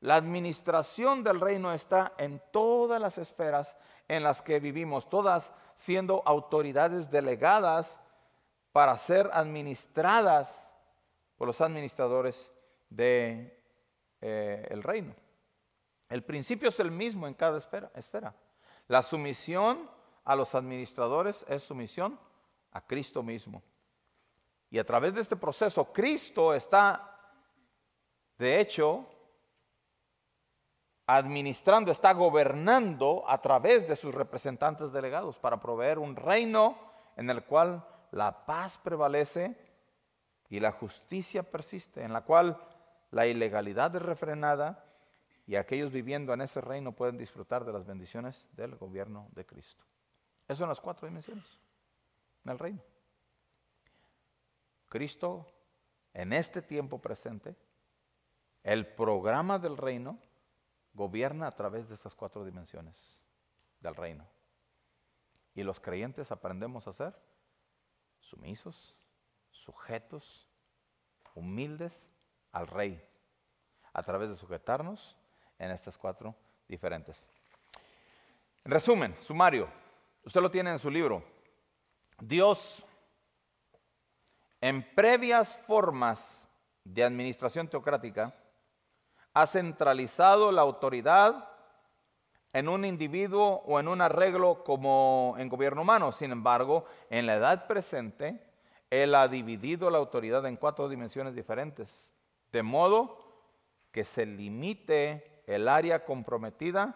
La administración del reino está en todas las esferas en las que vivimos, todas siendo autoridades delegadas para ser administradas por los administradores de, eh, el reino. El principio es el mismo en cada esfera. La sumisión a los administradores es sumisión a Cristo mismo. Y a través de este proceso, Cristo está, de hecho, administrando, está gobernando a través de sus representantes delegados para proveer un reino en el cual la paz prevalece y la justicia persiste, en la cual la ilegalidad es refrenada y aquellos viviendo en ese reino pueden disfrutar de las bendiciones del gobierno de Cristo. Eso son las cuatro dimensiones del reino. Cristo, en este tiempo presente, el programa del reino gobierna a través de estas cuatro dimensiones del reino. Y los creyentes aprendemos a ser sumisos, sujetos, humildes al Rey a través de sujetarnos en estas cuatro diferentes. En resumen, sumario, usted lo tiene en su libro. Dios, en previas formas de administración teocrática, ha centralizado la autoridad en un individuo o en un arreglo como en gobierno humano. Sin embargo, en la edad presente, Él ha dividido la autoridad en cuatro dimensiones diferentes de modo que se limite el área comprometida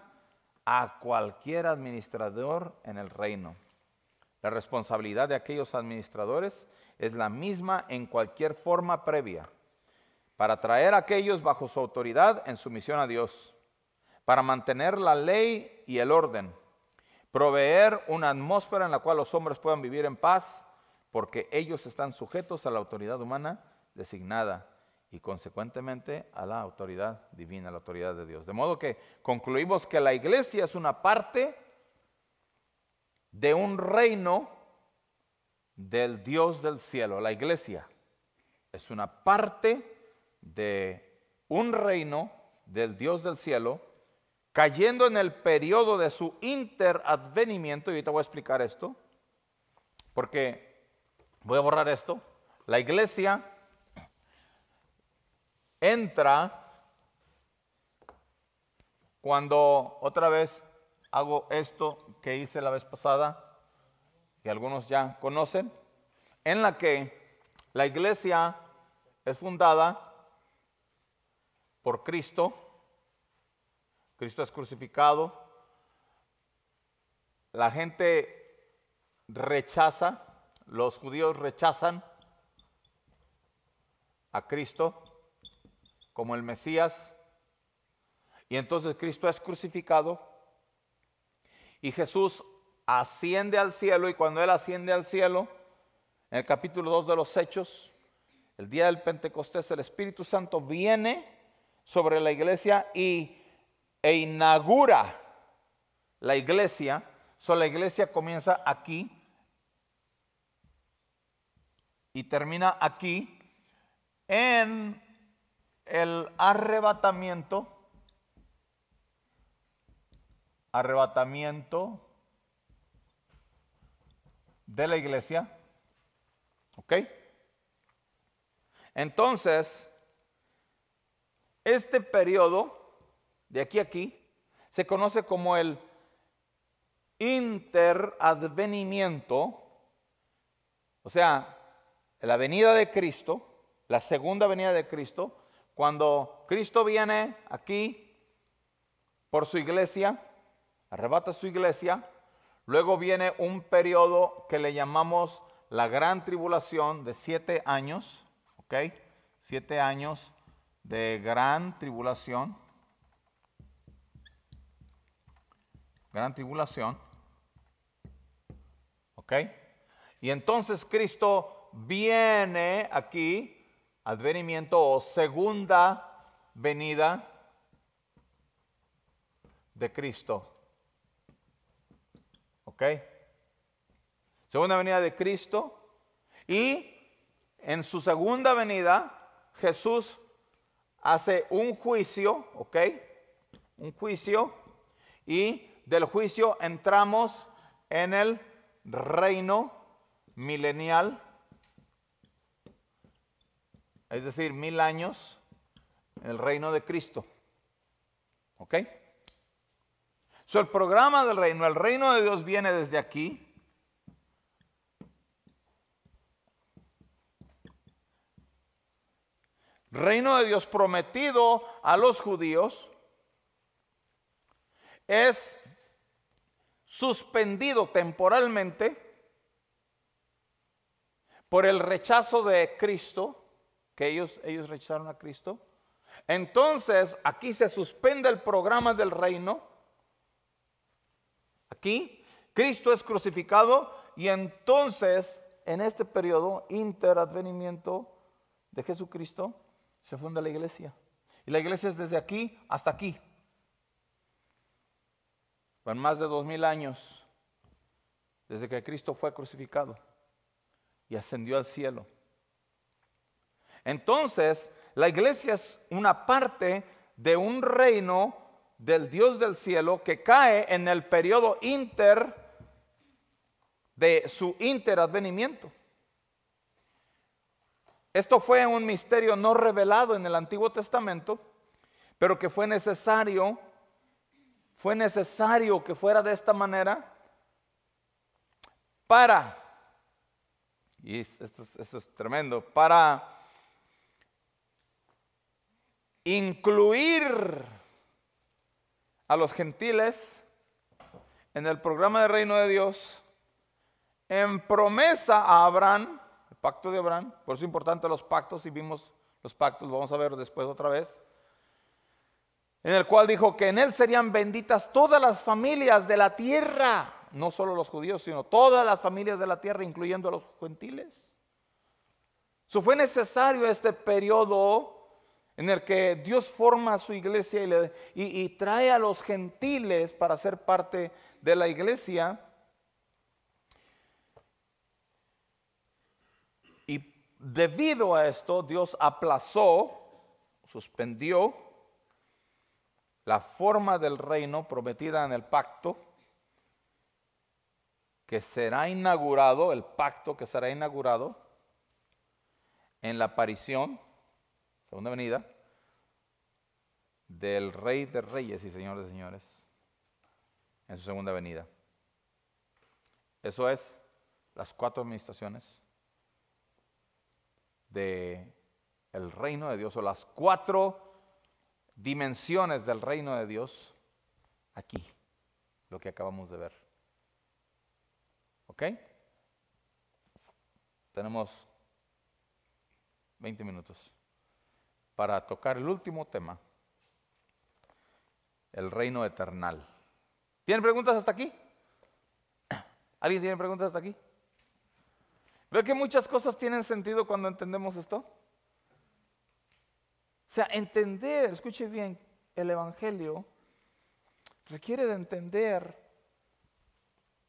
a cualquier administrador en el reino. La responsabilidad de aquellos administradores es la misma en cualquier forma previa, para traer a aquellos bajo su autoridad en sumisión a Dios, para mantener la ley y el orden, proveer una atmósfera en la cual los hombres puedan vivir en paz, porque ellos están sujetos a la autoridad humana designada y consecuentemente a la autoridad divina, a la autoridad de Dios. De modo que concluimos que la iglesia es una parte de un reino del Dios del cielo. La iglesia es una parte de un reino del Dios del cielo, cayendo en el periodo de su interadvenimiento, y ahorita voy a explicar esto, porque voy a borrar esto, la iglesia entra cuando otra vez hago esto que hice la vez pasada, que algunos ya conocen, en la que la iglesia es fundada por Cristo, Cristo es crucificado, la gente rechaza, los judíos rechazan a Cristo, como el Mesías. Y entonces Cristo es crucificado y Jesús asciende al cielo y cuando Él asciende al cielo, en el capítulo 2 de los Hechos, el día del Pentecostés, el Espíritu Santo viene sobre la iglesia y, e inaugura la iglesia. So, la iglesia comienza aquí y termina aquí en el arrebatamiento, arrebatamiento de la iglesia. ¿Ok? Entonces, este periodo, de aquí a aquí, se conoce como el interadvenimiento, o sea, la venida de Cristo, la segunda venida de Cristo, cuando Cristo viene aquí por su iglesia, arrebata su iglesia, luego viene un periodo que le llamamos la gran tribulación de siete años, ¿ok? Siete años de gran tribulación. Gran tribulación. ¿Ok? Y entonces Cristo viene aquí advenimiento o segunda venida de Cristo. ¿Ok? Segunda venida de Cristo. Y en su segunda venida, Jesús hace un juicio, ¿ok? Un juicio. Y del juicio entramos en el reino milenial es decir, mil años en el reino de Cristo. ¿Ok? So, el programa del reino, el reino de Dios viene desde aquí. Reino de Dios prometido a los judíos es suspendido temporalmente por el rechazo de Cristo que ellos, ellos rechazaron a Cristo. Entonces, aquí se suspende el programa del reino. Aquí, Cristo es crucificado y entonces, en este periodo interadvenimiento de Jesucristo, se funda la iglesia. Y la iglesia es desde aquí hasta aquí. Van más de dos mil años desde que Cristo fue crucificado y ascendió al cielo. Entonces, la iglesia es una parte de un reino del Dios del cielo que cae en el periodo inter de su interadvenimiento. Esto fue un misterio no revelado en el Antiguo Testamento, pero que fue necesario, fue necesario que fuera de esta manera para, y esto, esto es tremendo, para incluir a los gentiles en el programa del reino de Dios, en promesa a Abraham, el pacto de Abraham, por eso es importante los pactos, y vimos los pactos, vamos a ver después otra vez, en el cual dijo que en él serían benditas todas las familias de la tierra, no solo los judíos, sino todas las familias de la tierra, incluyendo a los gentiles. Eso fue necesario este periodo en el que Dios forma su iglesia y, y trae a los gentiles para ser parte de la iglesia. Y debido a esto, Dios aplazó, suspendió la forma del reino prometida en el pacto, que será inaugurado, el pacto que será inaugurado en la aparición segunda venida del Rey de Reyes y Señor de Señores en su segunda venida. Eso es las cuatro administraciones de el reino de Dios o las cuatro dimensiones del reino de Dios aquí, lo que acabamos de ver. ¿Ok? Tenemos 20 minutos para tocar el último tema, el reino eternal. ¿Tienen preguntas hasta aquí? ¿Alguien tiene preguntas hasta aquí? Veo que muchas cosas tienen sentido cuando entendemos esto. O sea, entender, escuche bien, el Evangelio requiere de entender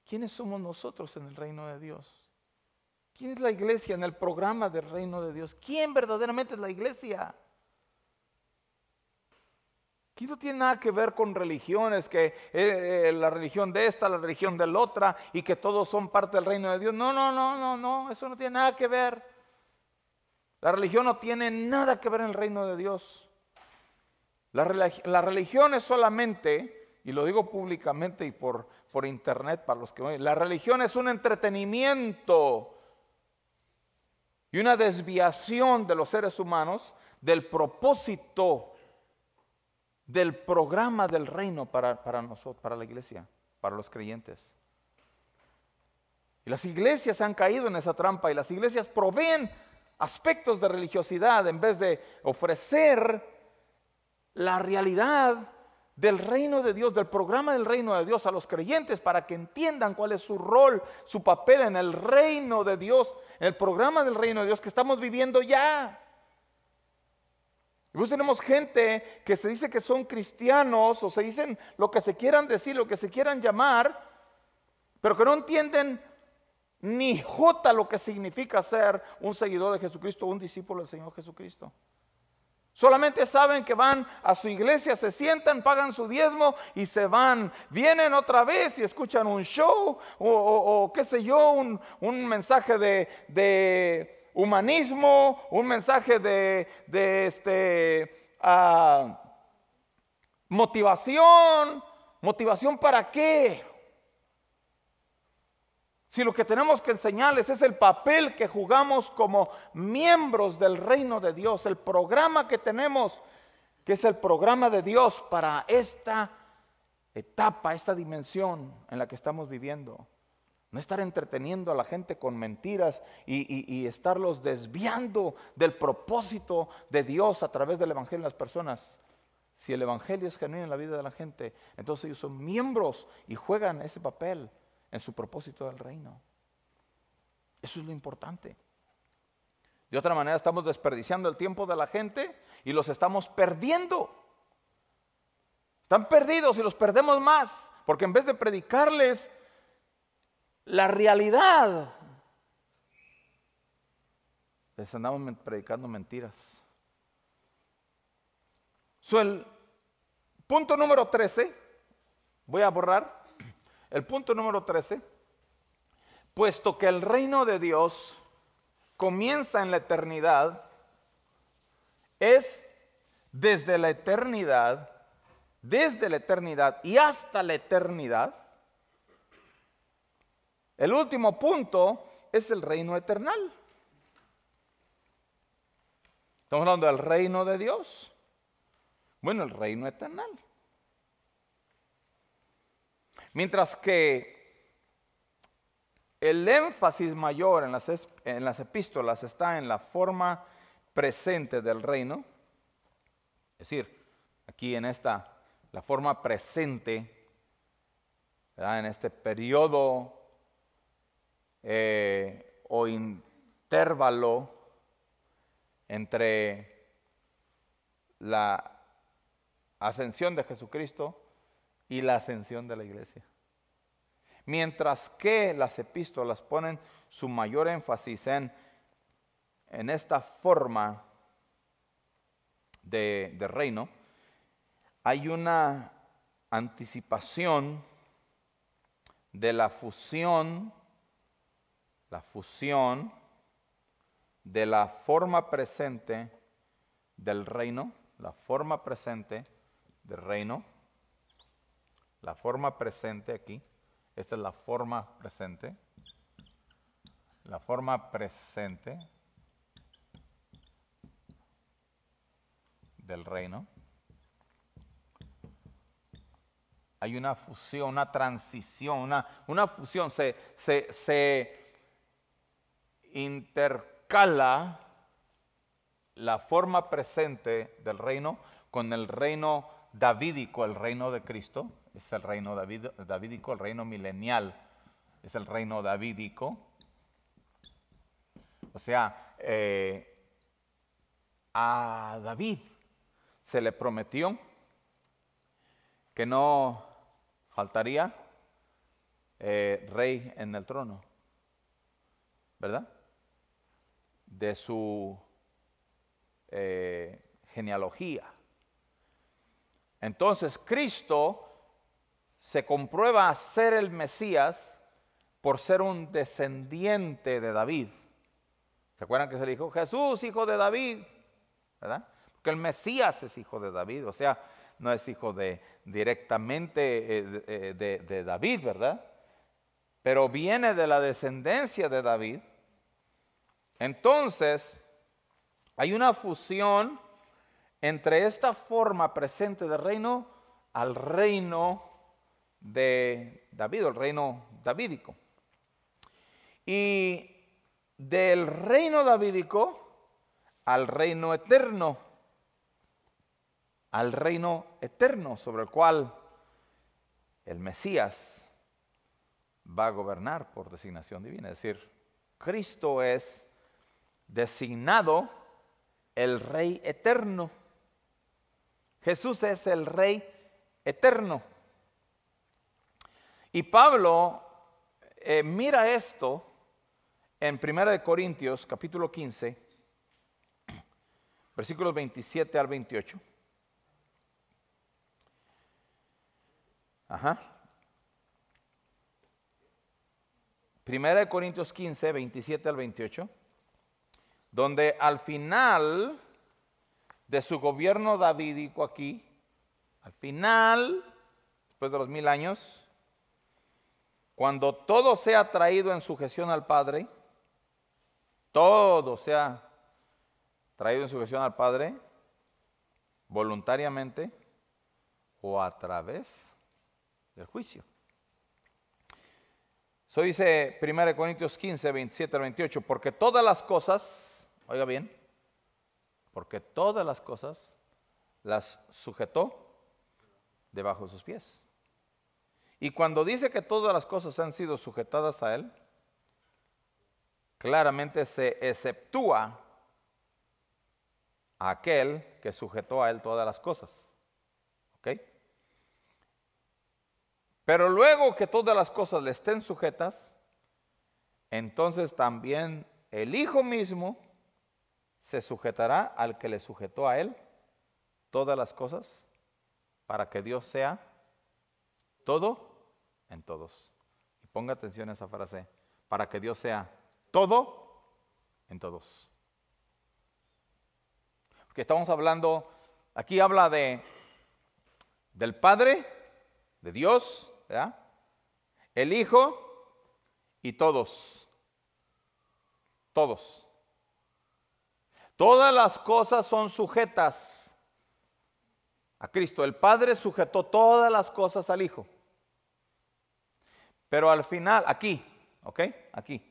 quiénes somos nosotros en el reino de Dios. ¿Quién es la iglesia en el programa del reino de Dios? ¿Quién verdaderamente es la iglesia? Aquí no tiene nada que ver con religiones, que eh, eh, la religión de esta, la religión de la otra, y que todos son parte del reino de Dios. No, no, no, no, no, eso no tiene nada que ver. La religión no tiene nada que ver en el reino de Dios. La, religión es solamente, y lo digo públicamente y por, por internet para los que oyen, la religión es un entretenimiento y una desviación de los seres humanos del propósito del programa del reino para, nosotros, para la iglesia, para los creyentes. Y las iglesias han caído en esa trampa y las iglesias proveen aspectos de religiosidad en vez de ofrecer la realidad del reino de Dios, del programa del reino de Dios a los creyentes para que entiendan cuál es su rol, su papel en el reino de Dios, en el programa del reino de Dios que estamos viviendo ya. Y pues tenemos gente que se dice que son cristianos o se dicen lo que se quieran decir, lo que se quieran llamar, pero que no entienden ni jota lo que significa ser un seguidor de Jesucristo, un discípulo del Señor Jesucristo. Solamente saben que van a su iglesia, se sientan, pagan su diezmo y se van. Vienen otra vez y escuchan un show o, qué sé yo, un, mensaje de humanismo, un mensaje de, este, ah, motivación. ¿Motivación para qué? Si lo que tenemos que enseñarles es el papel que jugamos como miembros del reino de Dios, el programa que tenemos, que es el programa de Dios para esta etapa, esta dimensión en la que estamos viviendo. No estar entreteniendo a la gente con mentiras y, estarlos desviando del propósito de Dios a través del Evangelio en las personas. Si el Evangelio es genuino en la vida de la gente, entonces ellos son miembros y juegan ese papel en su propósito del reino. Eso es lo importante. De otra manera, estamos desperdiciando el tiempo de la gente y los estamos perdiendo. Están perdidos y los perdemos más, porque en vez de predicarles la realidad. Les andamos predicando mentiras. el punto número 13, voy a borrar, el punto número 13, puesto que el reino de Dios comienza en la eternidad, es desde la eternidad, desde la eternidad y hasta la eternidad, el último punto es el reino eternal. Estamos hablando del reino de Dios. Bueno, el reino eternal. Mientras que el énfasis mayor en las, en las, epístolas está en la forma presente del reino. Es decir, aquí en esta, la forma presente, en este periodo eh, o intervalo entre la ascensión de Jesucristo y la ascensión de la iglesia. Mientras que las epístolas ponen su mayor énfasis en, en esta forma de, de reino, hay una anticipación de la fusión la fusión de la forma presente del reino, la forma presente del reino, la forma presente aquí, esta es la forma presente, la forma presente del reino. Hay una fusión, una transición, una, una fusión, se, se, se intercala la forma presente del reino con el reino davídico, el reino de Cristo, es el reino davídico, el reino milenial, es el reino davídico. O sea, eh, a David se le prometió que no faltaría eh, rey en el trono, ¿verdad? de su eh, genealogía. Entonces Cristo se comprueba a ser el Mesías por ser un descendiente de David. ¿Se acuerdan que se le dijo Jesús, hijo de David? Porque el Mesías es hijo de David, o sea, no es hijo de directamente eh, eh, de David, ¿verdad? Pero viene de la descendencia de David entonces, hay una fusión entre esta forma presente del reino al reino de David, el reino davídico. Y del reino davídico al reino eterno, al reino eterno sobre el cual el Mesías va a gobernar por designación divina. Es decir, Cristo es designado el Rey eterno. Jesús es el Rey eterno. Y Pablo eh, mira esto en primera de Corintios capítulo 15, versículos 27 al 28. Ajá. de Corintios 15, 27 al 28 donde al final de su gobierno davídico aquí, al final, después de los mil años, cuando todo sea traído en sujeción al Padre, todo sea traído en sujeción al Padre, voluntariamente o a través del juicio. Eso dice 1 Corintios 15, 27 28, porque todas las cosas oiga bien, porque todas las cosas las sujetó debajo de sus pies. Y cuando dice que todas las cosas han sido sujetadas a él, claramente se exceptúa aquel que sujetó a él todas las cosas. ¿Ok? Pero luego que todas las cosas le estén sujetas, entonces también el Hijo mismo se sujetará al que le sujetó a él todas las cosas para que Dios sea todo en todos. Y ponga atención a esa frase, para que Dios sea todo en todos. Porque estamos hablando, aquí habla de del Padre, de Dios, el Hijo y todos. Todos. Todas las cosas son sujetas a Cristo. El Padre sujetó todas las cosas al Hijo. Pero al final, aquí, ¿ok? Aquí.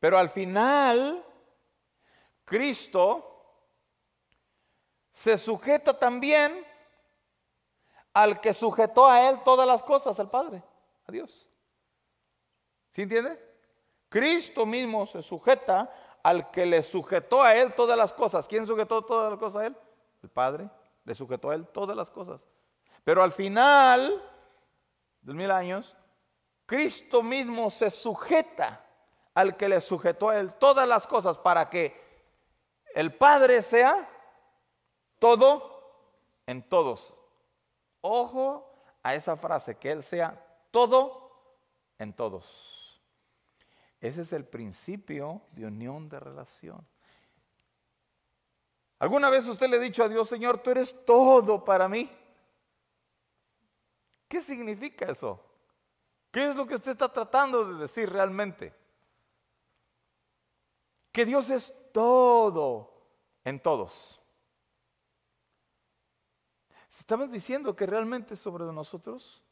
Pero al final, Cristo se sujeta también al que sujetó a él todas las cosas, al Padre, a Dios. ¿Sí entiende? Cristo mismo se sujeta al que le sujetó a él todas las cosas. ¿Quién sujetó todas las cosas a él? El Padre. Le sujetó a él todas las cosas. Pero al final de mil años, Cristo mismo se sujeta al que le sujetó a él todas las cosas para que el Padre sea todo en todos. Ojo a esa frase, que Él sea todo en todos. Ese es el principio de unión de relación. ¿Alguna vez usted le ha dicho a Dios, Señor, tú eres todo para mí? ¿Qué significa eso? ¿Qué es lo que usted está tratando de decir realmente? Que Dios es todo en todos. Estamos diciendo que realmente sobre nosotros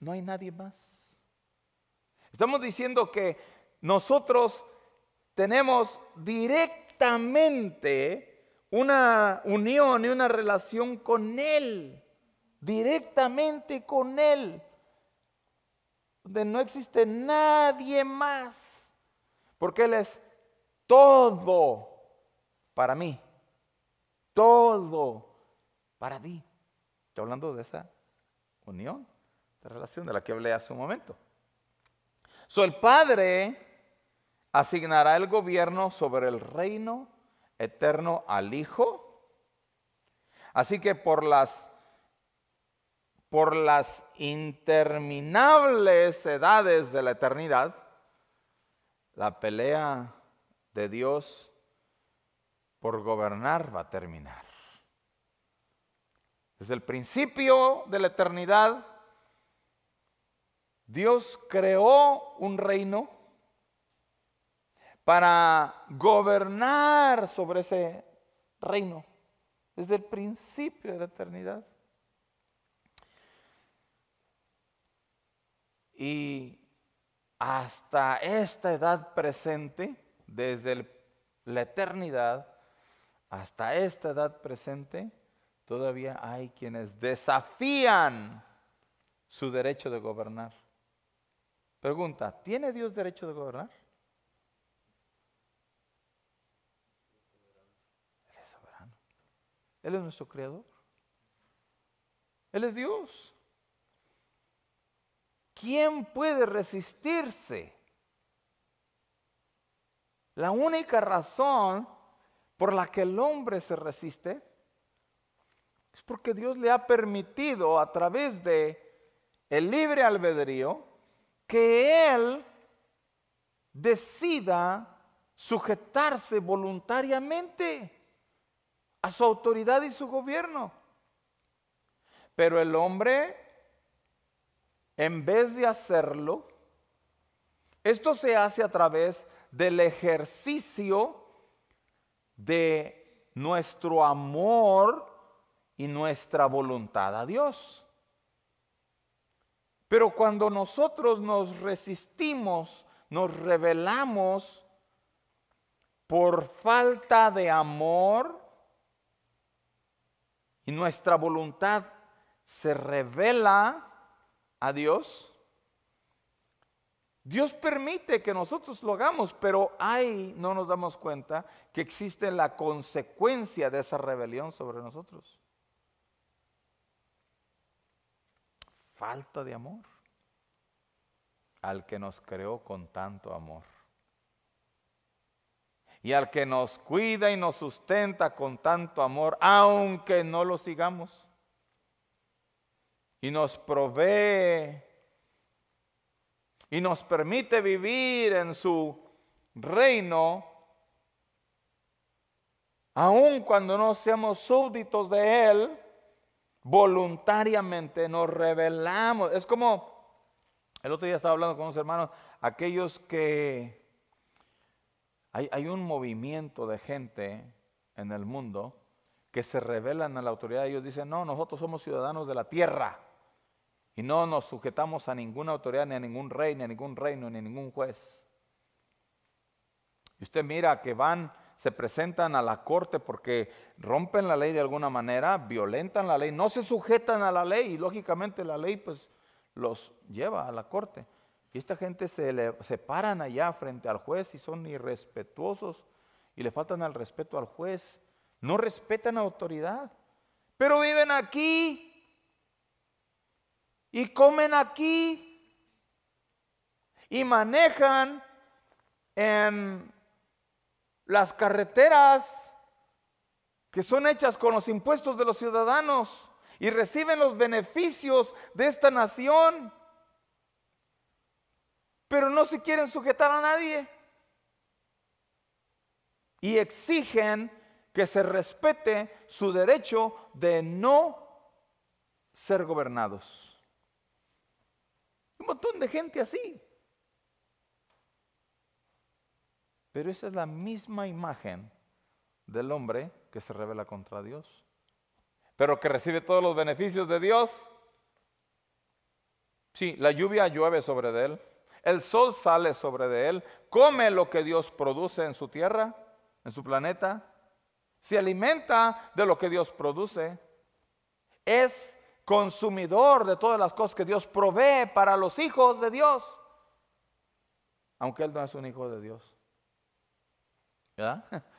no hay nadie más. Estamos diciendo que nosotros tenemos directamente una unión y una relación con Él, directamente con Él, donde no existe nadie más, porque Él es todo para mí, todo para ti. Estoy hablando de esa unión, de relación de la que hablé hace un momento. Soy el Padre asignará el gobierno sobre el reino eterno al Hijo. Así que por las por las interminables edades de la eternidad, la pelea de Dios por gobernar va a terminar. Desde el principio de la eternidad, Dios creó un reino para gobernar sobre ese reino desde el principio de la eternidad. Y hasta esta edad presente, desde la eternidad hasta esta edad presente, todavía hay quienes desafían su derecho de gobernar. Pregunta, ¿tiene Dios derecho de gobernar? Él es nuestro creador. Él es Dios. ¿Quién puede resistirse? La única razón por la que el hombre se resiste es porque Dios le ha permitido a través de el libre albedrío que él decida sujetarse voluntariamente a su autoridad y su gobierno. Pero el hombre, en vez de hacerlo, esto se hace a través del ejercicio de nuestro amor y nuestra voluntad a Dios. Pero cuando nosotros nos resistimos, nos rebelamos por falta de amor, y nuestra voluntad se revela a Dios. Dios permite que nosotros lo hagamos, pero ahí no nos damos cuenta que existe la consecuencia de esa rebelión sobre nosotros. Falta de amor al que nos creó con tanto amor y al que nos cuida y nos sustenta con tanto amor, aunque no lo sigamos, y nos provee y nos permite vivir en su reino, aun cuando no seamos súbditos de Él, voluntariamente nos revelamos. Es como, el otro día estaba hablando con unos hermanos, aquellos que hay, un movimiento de gente en el mundo que se rebelan a la autoridad. Ellos dicen, no, nosotros somos ciudadanos de la tierra y no nos sujetamos a ninguna autoridad, ni a ningún rey, ni a ningún reino, ni a ningún juez. Y usted mira que van, se presentan a la corte porque rompen la ley de alguna manera, violentan la ley, no se sujetan a la ley y lógicamente la ley pues los lleva a la corte. Y esta gente se, le, se paran allá frente al juez y son irrespetuosos y le faltan al respeto al juez. No respetan a autoridad, pero viven aquí y comen aquí y manejan en las carreteras que son hechas con los impuestos de los ciudadanos y reciben los beneficios de esta nación pero no se quieren sujetar a nadie. Y exigen que se respete su derecho de no ser gobernados. Un montón de gente así. Pero esa es la misma imagen del hombre que se revela contra Dios, pero que recibe todos los beneficios de Dios. Sí, la lluvia llueve sobre él. El sol sale sobre de él, come lo que Dios produce en su tierra, en su planeta, se alimenta de lo que Dios produce, es consumidor de todas las cosas que Dios provee para los hijos de Dios, aunque él no es un hijo de Dios. ¿Verdad?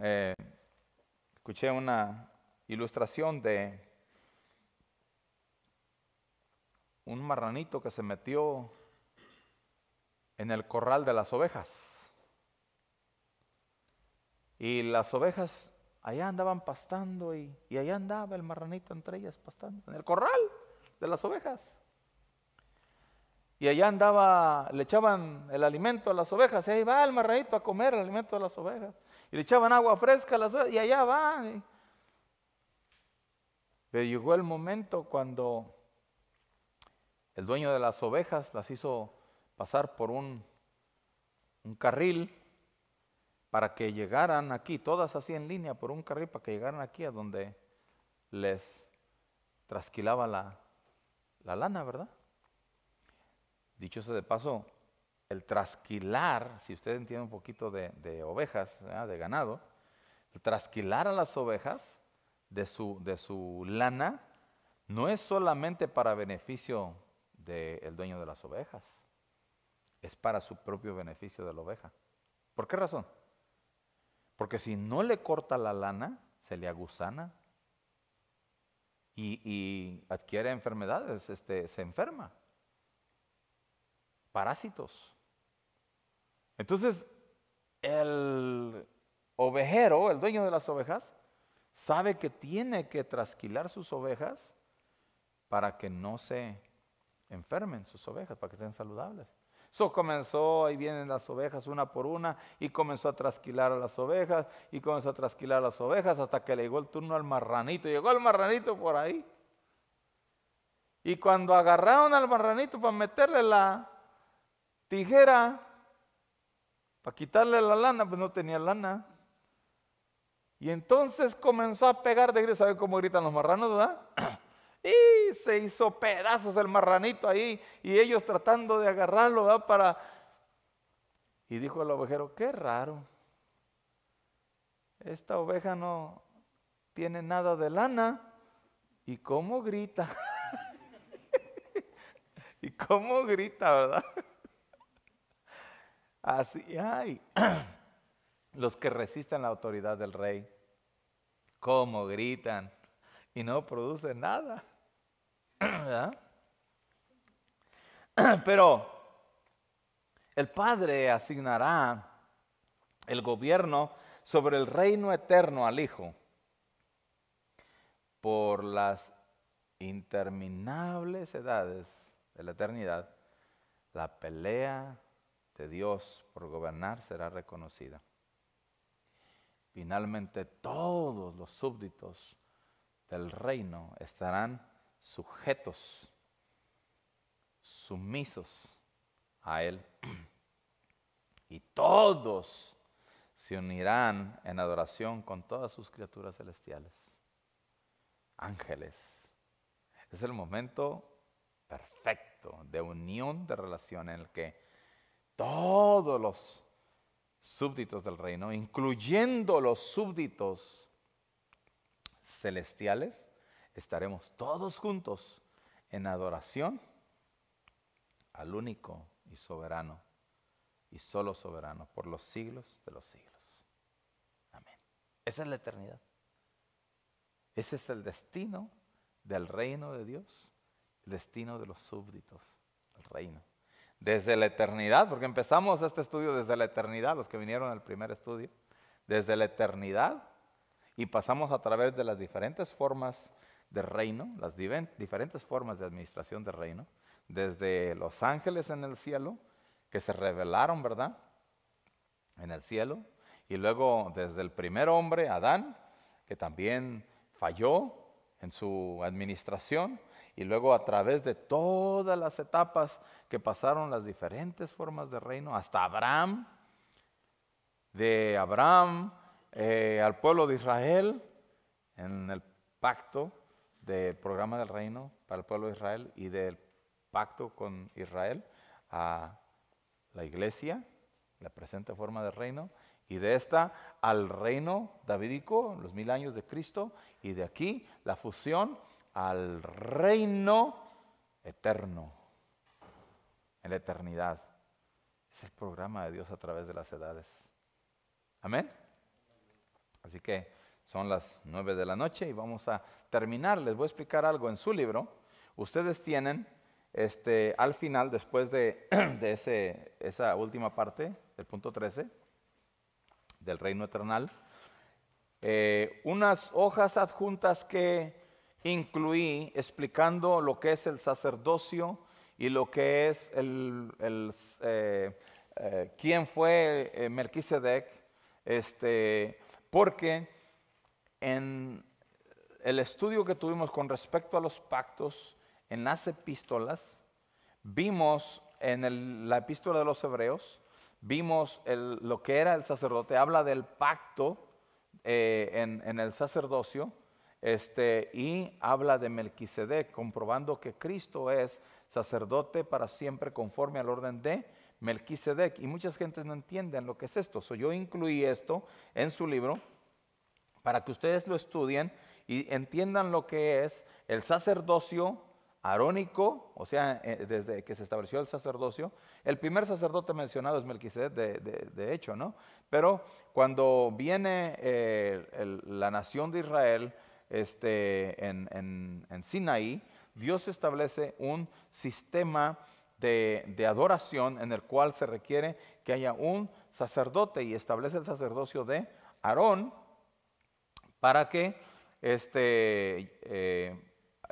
Eh, escuché una ilustración de un marranito que se metió en el corral de las ovejas. Y las ovejas allá andaban pastando y, allá andaba el marranito entre ellas pastando, en el corral de las ovejas. Y allá andaba, le echaban el alimento a las ovejas, y ahí va el marranito a comer el alimento de las ovejas. Y le echaban agua fresca a las ovejas, y allá va. Pero llegó el momento cuando el dueño de las ovejas las hizo pasar por un, carril para que llegaran aquí, todas así en línea por un carril, para que llegaran aquí a donde les trasquilaba la, lana, ¿verdad? Dicho eso de paso, el trasquilar, si usted entiende un poquito de, ovejas, de ganado, el trasquilar a las ovejas de su, lana no es solamente para beneficio del dueño de las ovejas es para su propio beneficio de la oveja. ¿Por qué razón? Porque si no le corta la lana, se le agusana y, y adquiere enfermedades, este, se enferma. Parásitos. Entonces, el ovejero, el dueño de las ovejas, sabe que tiene que trasquilar sus ovejas para que no se enfermen sus ovejas, para que estén saludables. Eso comenzó, ahí vienen las ovejas una por una, y comenzó a trasquilar a las ovejas, y comenzó a trasquilar a las ovejas hasta que le llegó el turno al marranito. Llegó el marranito por ahí. Y cuando agarraron al marranito para meterle la tijera, para quitarle la lana, pues no tenía lana. Y entonces comenzó a pegar de grito, ¿sabe cómo gritan los marranos, verdad? y se hizo pedazos el marranito ahí y ellos tratando de agarrarlo para... Y dijo el ovejero, qué raro, esta oveja no tiene nada de lana y cómo grita. y cómo grita, ¿verdad? Así hay los que resisten la autoridad del rey. Cómo gritan y no producen nada. Pero el Padre asignará el gobierno sobre el reino eterno al Hijo por las interminables edades de la eternidad, la pelea de Dios por gobernar será reconocida. Finalmente todos los súbditos del reino estarán sujetos, sumisos a Él. Y todos se unirán en adoración con todas sus criaturas celestiales, ángeles. Es el momento perfecto de unión de relación en el que todos los súbditos del reino, incluyendo los súbditos celestiales, estaremos todos juntos en adoración al único y soberano y solo soberano por los siglos de los siglos. Amén. Esa es la eternidad. Ese es el destino del reino de Dios, el destino de los súbditos del reino. Desde la eternidad, porque empezamos este estudio desde la eternidad, los que vinieron al primer estudio, desde la eternidad y pasamos a través de las diferentes formas de reino, las diferentes formas de administración del reino, desde los ángeles en el cielo, que se revelaron, ¿verdad? En el cielo, y luego desde el primer hombre, Adán, que también falló en su administración, y luego a través de todas las etapas que pasaron las diferentes formas de reino, hasta Abraham, de Abraham eh, al pueblo de Israel, en el pacto, del programa del reino para el pueblo de Israel y del pacto con Israel a la iglesia, la presente forma del reino, y de esta al reino davídico, los mil años de Cristo, y de aquí la fusión al reino eterno, en la eternidad. Es el programa de Dios a través de las edades. Amén. Así que son las nueve de la noche y vamos a terminar. Les voy a explicar algo en su libro. Ustedes tienen este, al final, después de, esa última parte, el punto trece del reino eternal, eh, unas hojas adjuntas que incluí explicando lo que es el sacerdocio y lo que es el, eh, eh, quién fue Melquisedec, este, porque en el estudio que tuvimos con respecto a los pactos en las epístolas, vimos en la epístola de los hebreos, vimos lo que era el sacerdote, habla del pacto eh, en, el sacerdocio este, y habla de Melquisedec, comprobando que Cristo es sacerdote para siempre conforme al orden de Melquisedec. Y muchas gentes no entienden lo que es esto. yo incluí esto en su libro para que ustedes lo estudien y entiendan lo que es el sacerdocio arónico, o sea, eh, desde que se estableció el sacerdocio. El primer sacerdote mencionado es Melquisedec, de, hecho, ¿no? Pero cuando viene eh, la nación de Israel este, en, Sinaí, Dios establece un sistema de, de adoración en el cual se requiere que haya un sacerdote y establece el sacerdocio de Aarón, para que este, eh,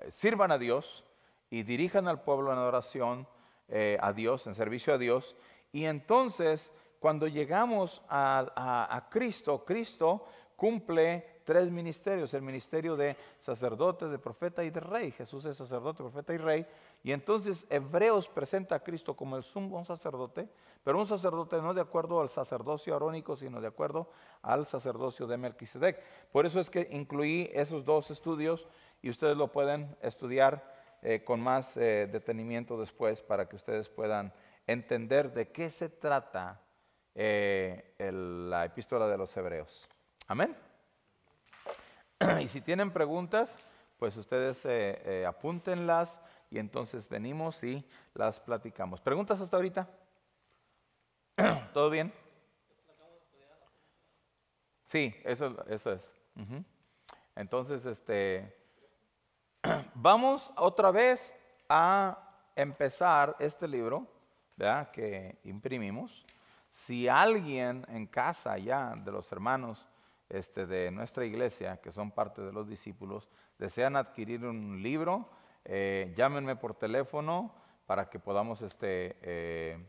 sirvan a Dios y dirijan al pueblo en adoración eh, a Dios, en servicio a Dios. Y entonces, cuando llegamos a, a Cristo, Cristo cumple tres ministerios, el ministerio de sacerdote, de profeta y de rey. Jesús es sacerdote, profeta y rey. Y entonces Hebreos presenta a Cristo como el sumo sacerdote, pero un sacerdote no de acuerdo al sacerdocio arónico, sino de acuerdo al sacerdocio de Melquisedec. Por eso es que incluí esos dos estudios y ustedes lo pueden estudiar eh, con más eh, detenimiento después para que ustedes puedan entender de qué se trata eh, la epístola de los hebreos. Amén. Y si tienen preguntas, pues ustedes apúntenlas y entonces venimos y las platicamos. ¿Preguntas hasta ahorita? ¿Todo bien? Sí, eso, eso es. Entonces, este, vamos otra vez a empezar este libro que imprimimos. Si alguien en casa ya de los hermanos este, de nuestra iglesia, que son parte de los discípulos, desean adquirir un libro, eh, llámenme por teléfono para que podamos este, eh,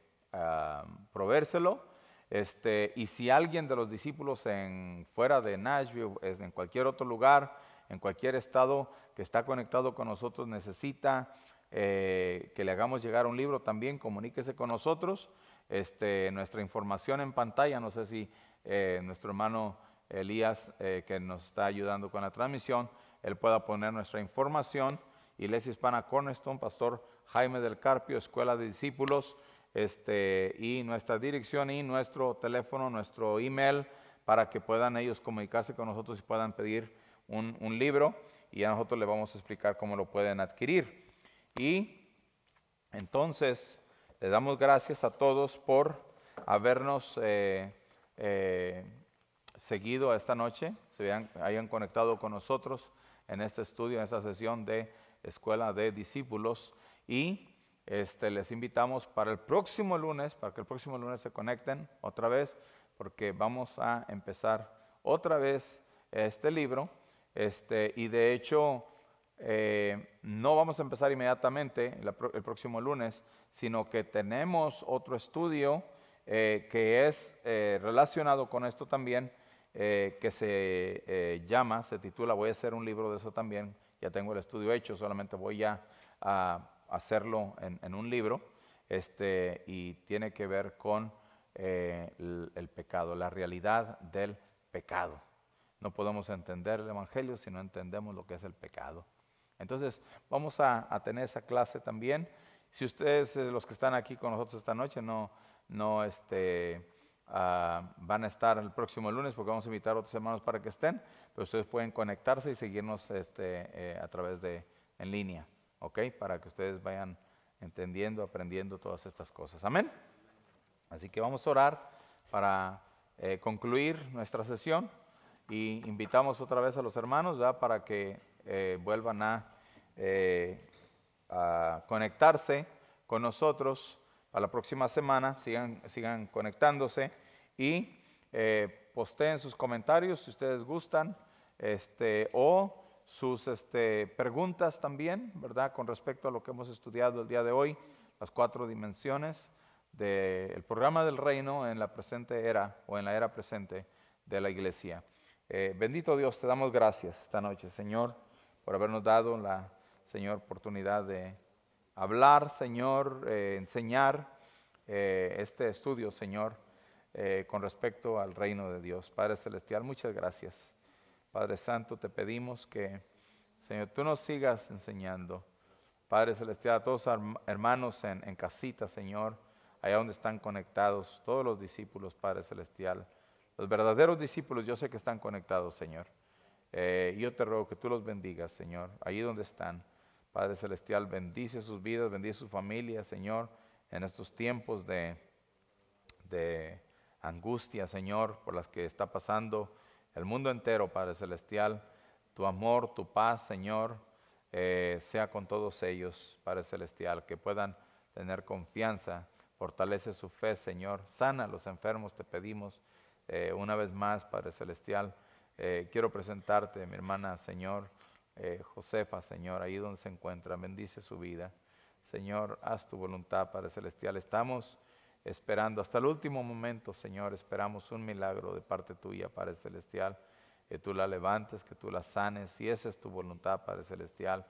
provérselo. Este, y si alguien de los discípulos en, fuera de Nashville, en cualquier otro lugar, en cualquier estado que está conectado con nosotros, necesita eh, que le hagamos llegar un libro también, comuníquese con nosotros. Este, nuestra información en pantalla, no sé si eh, nuestro hermano Elías, eh, que nos está ayudando con la transmisión, él pueda poner nuestra información. Iglesia Hispana Cornerstone, Pastor Jaime del Carpio, Escuela de Discípulos este, y nuestra dirección y nuestro teléfono, nuestro email, para que puedan ellos comunicarse con nosotros y puedan pedir un, libro y a nosotros les vamos a explicar cómo lo pueden adquirir. Y entonces le damos gracias a todos por habernos eh, eh, seguido esta noche, se hayan, hayan conectado con nosotros en este estudio, en esta sesión de Escuela de Discípulos y este, les invitamos para el próximo lunes, para que el próximo lunes se conecten otra vez, porque vamos a empezar otra vez este libro. Este, y de hecho, eh, no vamos a empezar inmediatamente el, próximo lunes, sino que tenemos otro estudio eh, que es eh, relacionado con esto también, que se llama, se titula, voy a hacer un libro de eso también, ya tengo el estudio hecho, solamente voy ya a hacerlo en, un libro este, y tiene que ver con eh, el, pecado, la realidad del pecado. No podemos entender el Evangelio si no entendemos lo que es el pecado. Entonces, vamos a, tener esa clase también. Si ustedes, eh, los que están aquí con nosotros esta noche, no, no este, ah, van a estar el próximo lunes porque vamos a invitar a otros hermanos para que estén, pero ustedes pueden conectarse y seguirnos este, eh, a través de en línea. ¿ok? Para que ustedes vayan entendiendo, aprendiendo todas estas cosas. Amén. Así que vamos a orar para eh, concluir nuestra sesión y invitamos otra vez a los hermanos para que eh, vuelvan a, eh, a, conectarse con nosotros para la próxima semana, sigan, sigan conectándose y posteen sus comentarios si ustedes gustan este, o sus este, preguntas también, ¿verdad? Con respecto a lo que hemos estudiado el día de hoy, las cuatro dimensiones del programa del reino en la presente era o en la era presente de la iglesia. Eh, bendito Dios, te damos gracias esta noche, Señor, por habernos dado la, Señor, oportunidad de hablar, Señor, eh, enseñar eh, este estudio, Señor, con respecto al reino de Dios. Padre Celestial, muchas gracias. Padre Santo, te pedimos que, Señor, tú nos sigas enseñando. Padre Celestial, a todos hermanos en, casita, Señor, allá donde están conectados, todos los discípulos, Padre Celestial, los verdaderos discípulos, yo sé que están conectados, Señor. Eh, yo te ruego que tú los bendigas, Señor, allí donde están. Padre Celestial, bendice sus vidas, bendice su familia, Señor, en estos tiempos de, de angustia, Señor, por las que está pasando el mundo entero, Padre Celestial. Tu amor, tu paz, Señor, eh, sea con todos ellos, Padre Celestial, que puedan tener confianza, fortalece su fe, Señor, sana a los enfermos, te pedimos eh, una vez más, Padre Celestial. Eh, quiero presentarte, mi hermana, Señor, Josefa, Señor, ahí donde se encuentra, bendice su vida. Señor, haz tu voluntad, Padre Celestial. Estamos esperando hasta el último momento, Señor, esperamos un milagro de parte tuya, Padre Celestial, que tú la levantes, que tú la sanes, y esa es tu voluntad, Padre Celestial.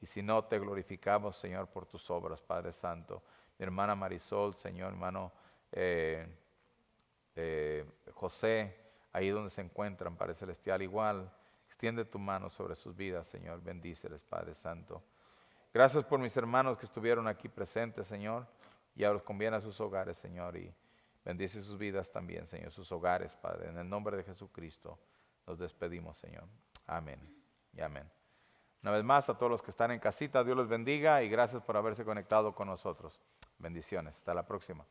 Y si no, te glorificamos, Señor, por tus obras, Padre Santo. Mi hermana Marisol, Señor, hermano eh, eh, José, ahí donde se encuentran, Padre Celestial, igual, extiende tu mano sobre sus vidas, Señor, bendíceles, Padre Santo. Gracias por mis hermanos que estuvieron aquí presentes, Señor y ahora los conviene a sus hogares, Señor, y bendice sus vidas también, Señor, sus hogares, Padre. En el nombre de Jesucristo nos despedimos, Señor. Amén y amén. Una vez más, a todos los que están en casita, Dios los bendiga y gracias por haberse conectado con nosotros. Bendiciones. Hasta la próxima.